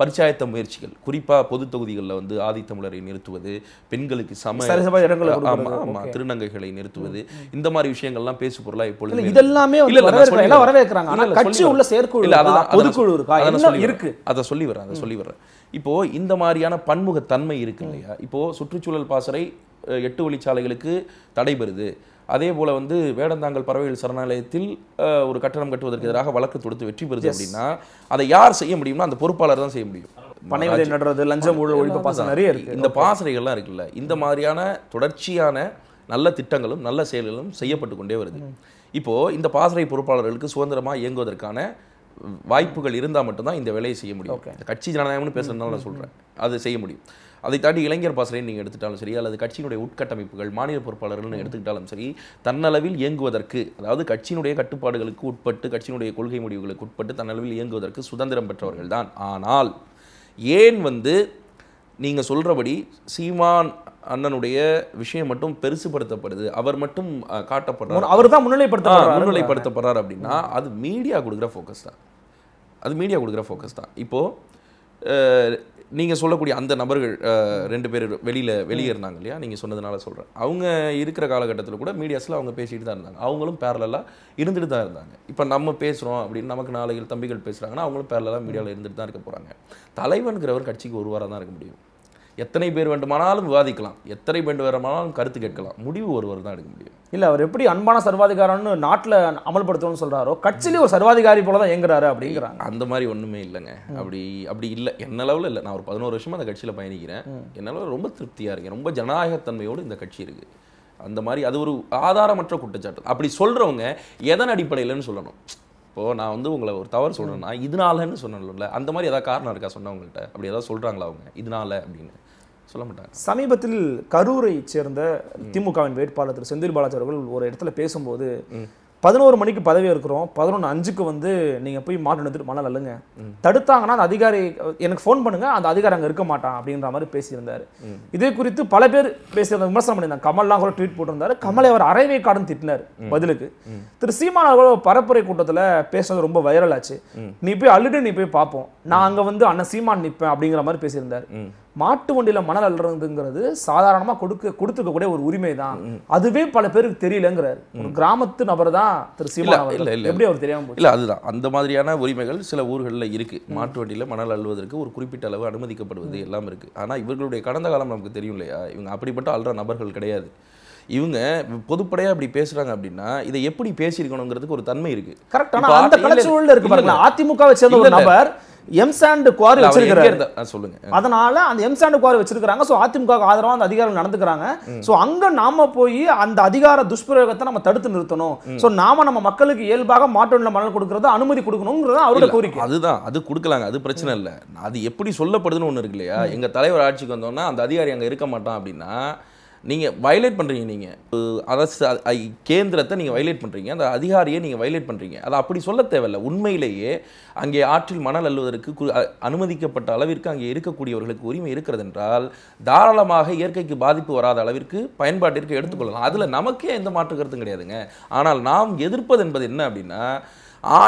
B: பரிச்சாயத்த முயற்சிகள் குறிப்பாக பொது தொகுதிகளில் வந்து ஆதித்தமிழரை நிறுத்துவது பெண்களுக்கு சம ஆமாம் ஆமாம் திருநங்கைகளை நிறுத்துவது இந்த மாதிரி விஷயங்கள்லாம் பேசு பொருளாக இப்பொழுது இதெல்லாமே வரவேற்கிறாங்க கட்சி உள்ள செயற்குழு இல்லை அதான் பொதுக்குழு இருக்கா சொல்லி இருக்கு அதை சொல்லி வரேன் அதை சொல்லி வரேன் இப்போ இந்த மாதிரியான பன்முகத்தன்மை இருக்கு இல்லையா இப்போ சுற்றுச்சூழல் பாசறை எட்டு வழிச்சாலைகளுக்கு தடைபெறுது அதே போல் வந்து வேடந்தாங்கல் பறவைகள் சரணாலயத்தில் ஒரு கட்டணம் கட்டுவதற்கு எதிராக வழக்கு தொடுத்து வெற்றி பெறுது அப்படின்னா அதை யார் செய்ய முடியும்னா அந்த பொறுப்பாளர் தான் செய்ய முடியும் பனை நடுறது லஞ்சம் ஊழல் ஒழிப்பு பாசனம் நிறைய இருக்குது இந்த பாசனைகள்லாம் இருக்குல்ல இந்த மாதிரியான தொடர்ச்சியான நல்ல திட்டங்களும் நல்ல செயல்களும் செய்யப்பட்டு கொண்டே வருது இப்போது இந்த பாசறை பொறுப்பாளர்களுக்கு சுதந்திரமாக இயங்குவதற்கான வாய்ப்புகள் இருந்தால் மட்டும்தான் இந்த வேலையை செய்ய முடியும் கட்சி ஜனநாயகம்னு பேசுகிறதுனால நான் சொல்கிறேன் அது செய்ய முடியும் அதை தாண்டி இளைஞர் பாசறைன்னு நீங்கள் எடுத்துட்டாலும் சரி அல்லது கட்சியினுடைய உட்கட்டமைப்புகள் மாநில பொறுப்பாளர்கள்னு எடுத்துக்கிட்டாலும் சரி தன்னளவில் இயங்குவதற்கு அதாவது கட்சியினுடைய கட்டுப்பாடுகளுக்கு உட்பட்டு கட்சியினுடைய கொள்கை முடிவுகளுக்கு உட்பட்டு தன்னளவில் இயங்குவதற்கு சுதந்திரம் பெற்றவர்கள் தான் ஆனால் ஏன் வந்து நீங்கள் சொல்கிறபடி சீமான் அண்ணனுடைய விஷயம் மட்டும் பெருசுபடுத்தப்படுது அவர் மட்டும் காட்டப்படுறார் அவர் தான் முன்னிலைப்படுத்த முன்னிலைப்படுத்தப்படுறாரு அப்படின்னா அது மீடியா கொடுக்குற ஃபோக்கஸ் தான் அது மீடியா கொடுக்குற ஃபோக்கஸ் தான் இப்போது நீங்கள் சொல்லக்கூடிய அந்த நபர்கள் ரெண்டு பேர் வெளியில் வெளியே இருந்தாங்க இல்லையா நீங்கள் சொன்னதுனால சொல்கிறேன் அவங்க இருக்கிற காலகட்டத்தில் கூட மீடியாஸில் அவங்க பேசிகிட்டு தான் இருந்தாங்க அவங்களும் பேரலாக இருந்துட்டு தான் இருந்தாங்க இப்போ நம்ம பேசுகிறோம் அப்படின்னு நமக்கு நாளைகள் தம்பிகள் பேசுகிறாங்கன்னா அவங்களும் பேரலாக மீடியாவில் இருந்துட்டு தான் இருக்க போகிறாங்க தலைவன்கிறவர் கட்சிக்கு ஒரு வாரம் தான் இருக்க முடியும் எத்தனை பேர் வேண்டுமானாலும் விவாதிக்கலாம் எத்தனை பேர் வேண்டுமானாலும் கருத்து கேட்கலாம் முடிவு ஒருவர் தான் எடுக்க முடியும்
A: இல்லை அவர் எப்படி அன்பான சர்வாதிகாரம்னு நாட்டில் அமல்படுத்தணும்னு சொல்கிறாரோ கட்சியிலேயே ஒரு சர்வாதிகாரி போல தான் இயங்குறாரு
B: அப்படிங்கிறாங்க அந்த மாதிரி ஒன்றுமே இல்லைங்க அப்படி அப்படி இல்லை என்ன அளவில் இல்லை நான் ஒரு பதினோரு வருஷமாக அந்த கட்சியில் பயணிக்கிறேன் என்னால் ரொம்ப திருப்தியாக இருக்கேன் ரொம்ப ஜனநாயகத்தன்மையோடு இந்த கட்சி இருக்குது அந்த மாதிரி அது ஒரு ஆதாரமற்ற குற்றச்சாட்டு அப்படி சொல்கிறவங்க எதன் அடிப்படையில்னு சொல்லணும் இப்போது நான் வந்து உங்களை ஒரு தவறு சொல்கிறேன்னா இதனாலன்னு சொன்னல அந்த மாதிரி ஏதாவது காரணம் இருக்கா சொன்னவங்கள்ட்ட அப்படி ஏதாவது சொல்கிறாங்களா அவங்க இதனால அப்படின்னு சொல்ல மாட்டாங்க
A: சமீபத்தில் கரூரை சேர்ந்த திமுகவின் வேட்பாளர் திரு செந்தில் பாலாஜி அவர்கள் ஒரு இடத்துல பேசும்போது பதினோரு மணிக்கு பதவி இருக்கிறோம் பதினொன்று அஞ்சுக்கு வந்து நீங்கள் போய் மாட்டு எடுத்துட்டு மணல் அல்லுங்க தடுத்தாங்கன்னா அந்த அதிகாரி எனக்கு ஃபோன் பண்ணுங்க அந்த அதிகாரி அங்கே இருக்க மாட்டான் அப்படின்ற மாதிரி பேசியிருந்தார் இதே குறித்து பல பேர் பேசியிருந்த விமர்சனம் பண்ணியிருந்தாங்க கமல்லாம் கூட ட்வீட் போட்டிருந்தாரு கமலை அவர் அரைவே காடன் திட்டினார் பதிலுக்கு திரு சீமான அவர்கள் பரப்புரை கூட்டத்தில் பேசினது ரொம்ப வைரல் ஆச்சு நீ போய் அள்ளிட்டு நீ போய் பார்ப்போம் நான் அங்கே வந்து அண்ணன் சீமான் நிற்பேன் அப்படிங்கிற மாதிரி பேசியிருந்தார் மாட்டு வண்டியில் மணல் அள்ளுறதுங்கிறது சாதாரணமாக கொடுக்க கொடுத்துருக்கக்கூடிய ஒரு உரிமை தான் அதுவே பல பேருக்கு தெரியலங்கிறார் ஒரு கிராமத்து நபர் தான் திரு சீமா எப்படி அவர் தெரியாமல் இல்லை
B: அதுதான் அந்த மாதிரியான உரிமைகள் சில ஊர்களில் இருக்குது மாட்டு வண்டியில் மணல் அள்ளுவதற்கு ஒரு குறிப்பிட்ட அளவு அனுமதிக்கப்படுவது எல்லாம் இருக்குது ஆனால் இவர்களுடைய கடந்த காலம் நமக்கு தெரியும் இல்லையா இவங்க அப்படிப்பட்ட அல்ற நபர்கள் கிடையாது இவங்க பொதுப்படையாக அப்படி பேசுறாங்க அப்படின்னா இதை எப்படி பேசியிருக்கணுங்கிறதுக்கு ஒரு தன்மை இருக்கு கரெக்டான அந்த கலச்சூழல்ல இருக்கு அதிமுகவை
A: சேர்ந்த ஒரு நபர் எம்சாண்டு குவாரி வச்சிருக்கிறாரு சொல்லுங்க அதனால அந்த எம்சாண்டு குவாரி வச்சிருக்காங்க ஸோ அதிமுக ஆதரவாக அந்த அதிகாரம் நடந்துக்கிறாங்க ஸோ அங்க நாம போய் அந்த அதிகார துஷ்பிரயோகத்தை நம்ம தடுத்து நிறுத்தணும் ஸோ நாம நம்ம மக்களுக்கு இயல்பாக மாற்றொழில மணல் கொடுக்கறது அனுமதி கொடுக்கணுங்கிறது அவரோட கோரிக்கை
B: அதுதான் அது கொடுக்கலாங்க அது பிரச்சனை இல்லை அது எப்படி சொல்லப்படுதுன்னு ஒன்று இருக்கு இல்லையா எங்க தலைவர் ஆட்சிக்கு வந்தோம்னா அந்த அதிகாரி அங்கே இருக்க மாட்டான் அப்படின்னா நீங்கள் வயலேட் பண்ணுறீங்க நீங்கள் அரசு கேந்திரத்தை நீங்கள் வயலேட் பண்ணுறீங்க அந்த அதிகாரியை நீங்கள் வயலேட் பண்ணுறீங்க அதை அப்படி சொல்ல தேவையில்லை உண்மையிலேயே அங்கே ஆற்றில் மணல் அள்ளுவதற்கு அனுமதிக்கப்பட்ட அளவிற்கு அங்கே இருக்கக்கூடியவர்களுக்கு உரிமை இருக்கிறது என்றால் தாராளமாக இயற்கைக்கு பாதிப்பு வராத அளவிற்கு பயன்பாட்டிற்கு எடுத்துக்கொள்ளலாம் அதில் நமக்கே எந்த மாற்று கருத்தும் கிடையாதுங்க ஆனால் நாம் எதிர்ப்பது என்பது என்ன அப்படின்னா ஆ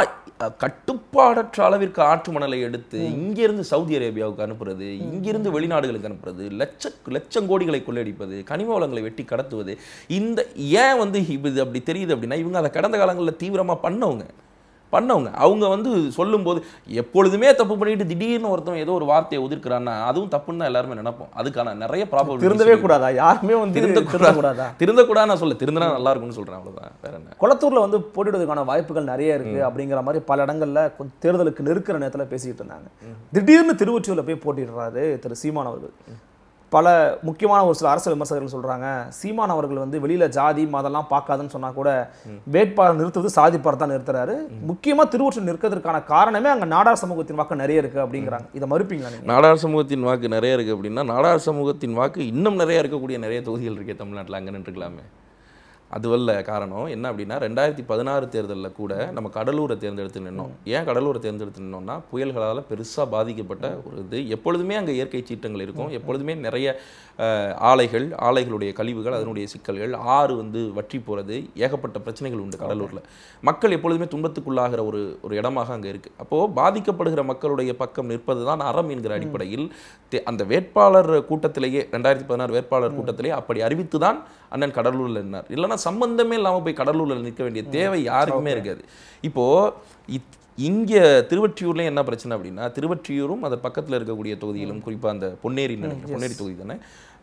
B: கட்டுப்பாடற்ற அளவிற்கு ஆற்று மணலை எடுத்து இங்கிருந்து சவுதி அரேபியாவுக்கு அனுப்புறது இங்கிருந்து வெளிநாடுகளுக்கு அனுப்புறது லட்ச லட்சம் கோடிகளை கொள்ளையடிப்பது கனிம வளங்களை வெட்டி கடத்துவது இந்த ஏன் வந்து இது அப்படி தெரியுது அப்படின்னா இவங்க அதை கடந்த காலங்களில் தீவிரமாக பண்ணவங்க பண்ணவங்க அவங்க வந்து சொல்லும்போது எப்பொழுதுமே தப்பு பண்ணிட்டு திடீர்னு ஒருத்தன் ஏதோ ஒரு வார்த்தையை உதிர்க்கிறான்னா அதுவும் தப்புன்னு எல்லாருமே நினைப்போம் அதுக்கான நிறைய ப்ராப்ளம் திருந்தவே
A: கூடாதா யாருமே வந்து
B: திருந்த கூடாதா கூடா நான் சொல்ல திருந்தா நல்லா இருக்கும்னு சொல்றேன் அவ்வளவுதான் வேற என்ன
A: குளத்தூரில் வந்து போட்டிடுவதற்கான வாய்ப்புகள் நிறைய இருக்கு அப்படிங்கிற மாதிரி பல இடங்கள்ல கொஞ்சம் தேர்தலுக்கு நெருக்கிற நேரத்தில் பேசிக்கிட்டு இருந்தாங்க திடீர்னு திருவொற்றியூரில் போய் போட்டிடுறாரு திரு சீமான் அவர்கள் பல முக்கியமான ஒரு சில அரசியல் விமர்சகர்கள் சொல்கிறாங்க சீமான் அவர்கள் வந்து வெளியில் ஜாதி மதம்லாம் பார்க்காதுன்னு சொன்னால் கூட வேட்பாளர் நிறுத்துவது சாதி தான் நிறுத்துறாரு முக்கியமாக திருவொற்று நிற்கிறதுக்கான காரணமே அங்கே நாடார் சமூகத்தின் வாக்கு நிறைய இருக்குது அப்படிங்கிறாங்க இதை மறுப்பீங்களா
B: நாடார் சமூகத்தின் வாக்கு நிறைய இருக்குது அப்படின்னா நாடார் சமூகத்தின் வாக்கு இன்னும் நிறைய இருக்கக்கூடிய நிறைய தொகுதிகள் இருக்கே தமிழ்நாட்டில் அங்கே நின்றுக்கலாமே அதுவல்ல காரணம் என்ன அப்படின்னா ரெண்டாயிரத்தி பதினாறு தேர்தலில் கூட நம்ம கடலூரை தேர்ந்தெடுத்து நின்னோம் ஏன் கடலூரை தேர்ந்தெடுத்து நின்னோம்னா புயல்களால் பெருசாக பாதிக்கப்பட்ட ஒரு இது எப்பொழுதுமே அங்கே இயற்கை சீற்றங்கள் இருக்கும் எப்பொழுதுமே நிறைய ஆலைகள் ஆலைகளுடைய கழிவுகள் அதனுடைய சிக்கல்கள் ஆறு வந்து வற்றி போகிறது ஏகப்பட்ட பிரச்சனைகள் உண்டு கடலூரில் மக்கள் எப்பொழுதுமே துன்பத்துக்குள்ளாகிற ஒரு ஒரு இடமாக அங்கே இருக்குது அப்போது பாதிக்கப்படுகிற மக்களுடைய பக்கம் நிற்பது தான் அறம் என்கிற அடிப்படையில் அந்த வேட்பாளர் கூட்டத்திலேயே ரெண்டாயிரத்தி பதினாறு வேட்பாளர் கூட்டத்திலேயே அப்படி அறிவித்து தான் அண்ணன் கடலூரில் இருந்தார் இல்லைனா சம்பந்தமே இல்லாமல் போய் கடலூரில் நிற்க வேண்டிய தேவை யாருக்குமே இருக்காது இப்போது இங்கே திருவற்றியூர்லேயும் என்ன பிரச்சனை அப்படின்னா திருவற்றியூரும் அது பக்கத்தில் இருக்கக்கூடிய தொகுதியிலும் குறிப்பாக அந்த பொன்னேரி பொன்னேரி தொகுதி தானே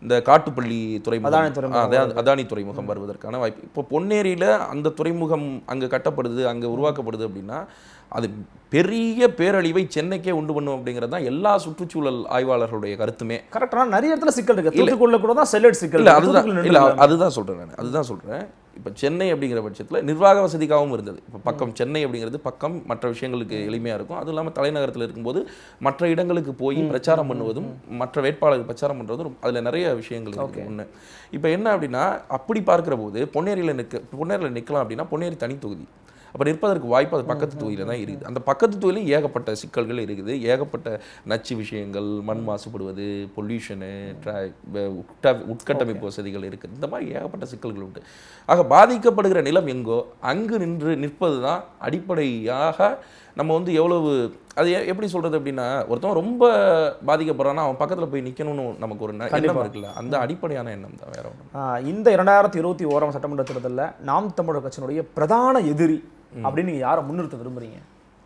B: இந்த காட்டுப்பள்ளி துறைமுகம் அதானி துறைமுகம் வருவதற்கான வாய்ப்பு இப்போ பொன்னேரியில் அந்த துறைமுகம் அங்கே கட்டப்படுது அங்கே உருவாக்கப்படுது அப்படின்னா அது பெரிய பேரழிவை சென்னைக்கே உண்டு பண்ணும் அப்படிங்கிறது தான் எல்லா சுற்றுச்சூழல் ஆய்வாளர்களுடைய கருத்துமே கரெக்டாக
A: நிறைய இடத்துல சிக்கல் இருக்குது தூத்துக்குள்ள கூட தான் செல்லட் சிக்கல் இல்லை அதுதான் இல்லை
B: அதுதான் சொல்கிறேன் நான் அதுதான் சொல்கிறேன் இப்போ சென்னை அப்படிங்கிற பட்சத்தில் நிர்வாக வசதிக்காகவும் இருந்தது இப்போ பக்கம் சென்னை அப்படிங்கிறது பக்கம் மற்ற விஷயங்களுக்கு எளிமையாக இருக்கும் அதுவும் இல்லாமல் தலைநகரத்தில் இருக்கும்போது மற்ற இடங்களுக்கு போய் பிரச்சாரம் பண்ணுவதும் மற்ற வேட்பாளர்கள் பிரச்சாரம் பண்ணுறதும் அதில் நிறைய விஷயங்கள் இருக்கு ஒன்று இப்போ என்ன அப்படின்னா அப்படி பார்க்குற போது பொன்னேரியில் நிற்க பொன்னேரியில் நிற்கலாம் அப்படின்னா பொன்னேரி தனி தொகுதி அப்போ நிற்பதற்கு வாய்ப்பு அது பக்கத்து தொகுதியில் தான் இருக்குது அந்த பக்கத்து தொகுதியிலும் ஏகப்பட்ட சிக்கல்கள் இருக்குது ஏகப்பட்ட நச்சு விஷயங்கள் மண் மாசுபடுவது பொல்யூஷனு உட்கட்டமைப்பு வசதிகள் இருக்குது இந்த மாதிரி ஏகப்பட்ட சிக்கல்கள் உண்டு ஆக பாதிக்கப்படுகிற நிலம் எங்கோ அங்கு நின்று நிற்பது தான் அடிப்படையாக நம்ம வந்து எவ்வளவு அது எப்படி சொல்கிறது அப்படின்னா ஒருத்தவன் ரொம்ப பாதிக்கப்படுறான்னா அவன் பக்கத்தில் போய் நிற்கணும்னு நமக்கு ஒரு எண்ணம் இருக்குல்ல அந்த அடிப்படையான எண்ணம் தான் வேற
A: ஒன்று இந்த இரண்டாயிரத்தி இருபத்தி ஓராம் சட்டமன்ற தேர்தலில் நாம் தமிழர் கட்சியினுடைய பிரதான எதிரி அப்படின்னு நீங்கள் யாரை முன்னிறுத்த விரும்புகிறீங்க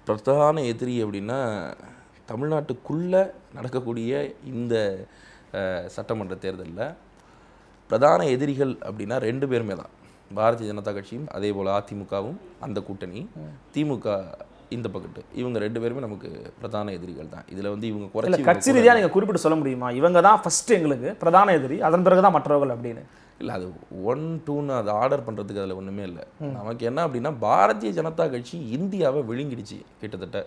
B: பிரதான எதிரி அப்படின்னா தமிழ்நாட்டுக்குள்ளே நடக்கக்கூடிய இந்த சட்டமன்ற தேர்தலில் பிரதான எதிரிகள் அப்படின்னா ரெண்டு பேருமே தான் பாரதிய ஜனதா கட்சியும் அதே போல் அதிமுகவும் அந்த கூட்டணி திமுக இந்த பக்கத்து இவங்க ரெண்டு பேருமே நமக்கு பிரதான எதிரிகள் தான் இதில் வந்து இவங்க குறைச்சி கட்சி ரீதியாக
A: நீங்கள் குறிப்பிட்டு சொல்ல முடியுமா இவங்க தான் ஃபஸ்ட்டு எங்களுக்கு பிரதான எதிரி அதன் பிறகு தான் மற்றவர்கள் அப்படின்னு
B: இல்லை அது ஒன் டூன்னு அதை ஆர்டர் பண்ணுறதுக்கு அதில் ஒன்றுமே இல்லை நமக்கு என்ன அப்படின்னா பாரதிய ஜனதா கட்சி இந்தியாவை விழுங்கிடுச்சு கிட்டத்தட்ட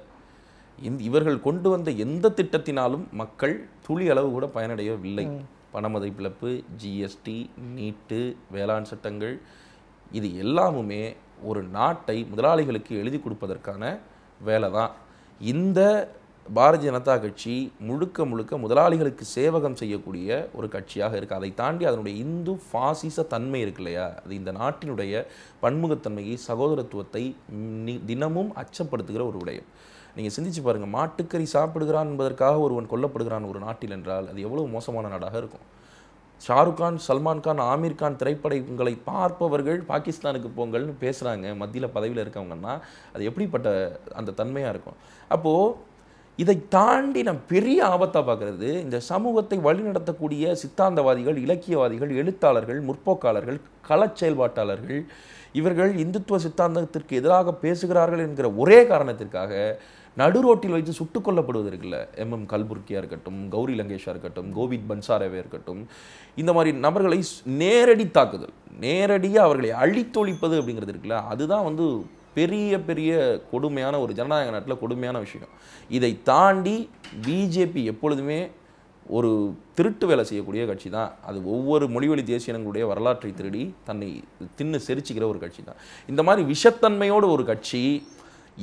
B: இந்த இவர்கள் கொண்டு வந்த எந்த திட்டத்தினாலும் மக்கள் துளி அளவு கூட பயனடையவில்லை பணமதிப்பிழப்பு ஜிஎஸ்டி நீட்டு வேளாண் சட்டங்கள் இது எல்லாமுமே ஒரு நாட்டை முதலாளிகளுக்கு எழுதி கொடுப்பதற்கான வேலை தான் இந்த பாரதிய ஜனதா கட்சி முழுக்க முழுக்க முதலாளிகளுக்கு சேவகம் செய்யக்கூடிய ஒரு கட்சியாக இருக்குது அதை தாண்டி அதனுடைய இந்து பாசிச தன்மை இருக்கு இல்லையா அது இந்த நாட்டினுடைய பன்முகத்தன்மையை சகோதரத்துவத்தை தினமும் அச்சப்படுத்துகிற ஒரு விடயம் நீங்கள் சிந்திச்சு பாருங்கள் மாட்டுக்கறி சாப்பிடுகிறான் என்பதற்காக ஒருவன் கொல்லப்படுகிறான் ஒரு நாட்டில் என்றால் அது எவ்வளோ மோசமான நாடாக இருக்கும் ஷாருக் கான் சல்மான் கான் ஆமீர் கான் திரைப்படங்களை பார்ப்பவர்கள் பாகிஸ்தானுக்கு போங்கள்னு பேசுகிறாங்க மத்தியில் பதவியில் இருக்கவங்கன்னா அது எப்படிப்பட்ட அந்த தன்மையாக இருக்கும் அப்போது இதை தாண்டி நம் பெரிய ஆபத்தாக பார்க்குறது இந்த சமூகத்தை வழிநடத்தக்கூடிய சித்தாந்தவாதிகள் இலக்கியவாதிகள் எழுத்தாளர்கள் முற்போக்காளர்கள் கள செயல்பாட்டாளர்கள் இவர்கள் இந்துத்துவ சித்தாந்தத்திற்கு எதிராக பேசுகிறார்கள் என்கிற ஒரே காரணத்திற்காக நடு ரோட்டில் வைத்து சுட்டுக் கொல்லப்படுவது எம் எம் கல்புர்கியா இருக்கட்டும் கௌரி லங்கேஷாக இருக்கட்டும் கோவிந்த் பன்சாரவே இருக்கட்டும் இந்த மாதிரி நபர்களை நேரடி தாக்குதல் நேரடியாக அவர்களை அழித்தொழிப்பது அப்படிங்கிறது இருக்குல்ல அதுதான் வந்து பெரிய பெரிய கொடுமையான ஒரு ஜனநாயக நாட்டில் கொடுமையான விஷயம் இதை தாண்டி பிஜேபி எப்பொழுதுமே ஒரு திருட்டு வேலை செய்யக்கூடிய கட்சி தான் அது ஒவ்வொரு மொழிவழி தேசியனங்களுடைய வரலாற்றை திருடி தன்னை தின்னு செரிச்சிக்கிற ஒரு கட்சி தான் இந்த மாதிரி விஷத்தன்மையோடு ஒரு கட்சி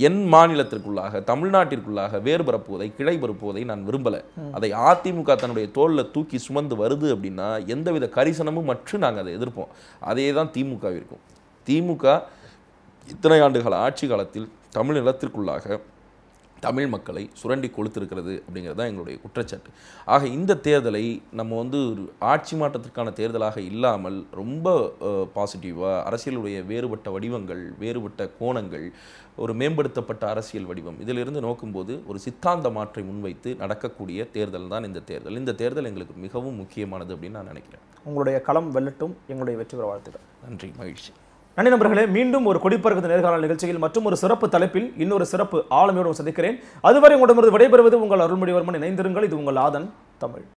B: என் மாநிலத்திற்குள்ளாக தமிழ்நாட்டிற்குள்ளாக வேறு பரப்புவதை கிளை பரப்புவதை நான் விரும்பலை அதை அதிமுக தன்னுடைய தோளில் தூக்கி சுமந்து வருது அப்படின்னா எந்தவித கரிசனமும் மற்றும் நாங்கள் அதை எதிர்ப்போம் அதே தான் திமுக திமுக இத்தனை ஆண்டுகள் ஆட்சி காலத்தில் தமிழ் நிலத்திற்குள்ளாக தமிழ் மக்களை சுரண்டி கொளுத்திருக்கிறது அப்படிங்கிறது தான் எங்களுடைய குற்றச்சாட்டு ஆக இந்த தேர்தலை நம்ம வந்து ஒரு ஆட்சி மாற்றத்திற்கான தேர்தலாக இல்லாமல் ரொம்ப பாசிட்டிவாக அரசியலுடைய வேறுபட்ட வடிவங்கள் வேறுபட்ட கோணங்கள் ஒரு மேம்படுத்தப்பட்ட அரசியல் வடிவம் இதிலிருந்து நோக்கும்போது ஒரு சித்தாந்த மாற்றை முன்வைத்து நடக்கக்கூடிய தேர்தல் தான் இந்த தேர்தல் இந்த தேர்தல் எங்களுக்கு மிகவும் முக்கியமானது அப்படின்னு நான் நினைக்கிறேன்
A: உங்களுடைய களம் வெல்லட்டும் எங்களுடைய வெற்றிகர வாழ்த்துக்கள் நன்றி மகிழ்ச்சி நன்றி நண்பர்களே மீண்டும் ஒரு கொடிப்பறக்குது நேர்காணல் நிகழ்ச்சியில் மற்றும் ஒரு சிறப்பு தலைப்பில் இன்னொரு சிறப்பு ஆளுமையோடு சந்திக்கிறேன் அதுவரை உங்களிடமிருந்து விடைபெறுவது உங்கள் அருள்மொழிவர்மன் இணைந்திருங்கள் இது உங்கள் ஆதன் தமிழ்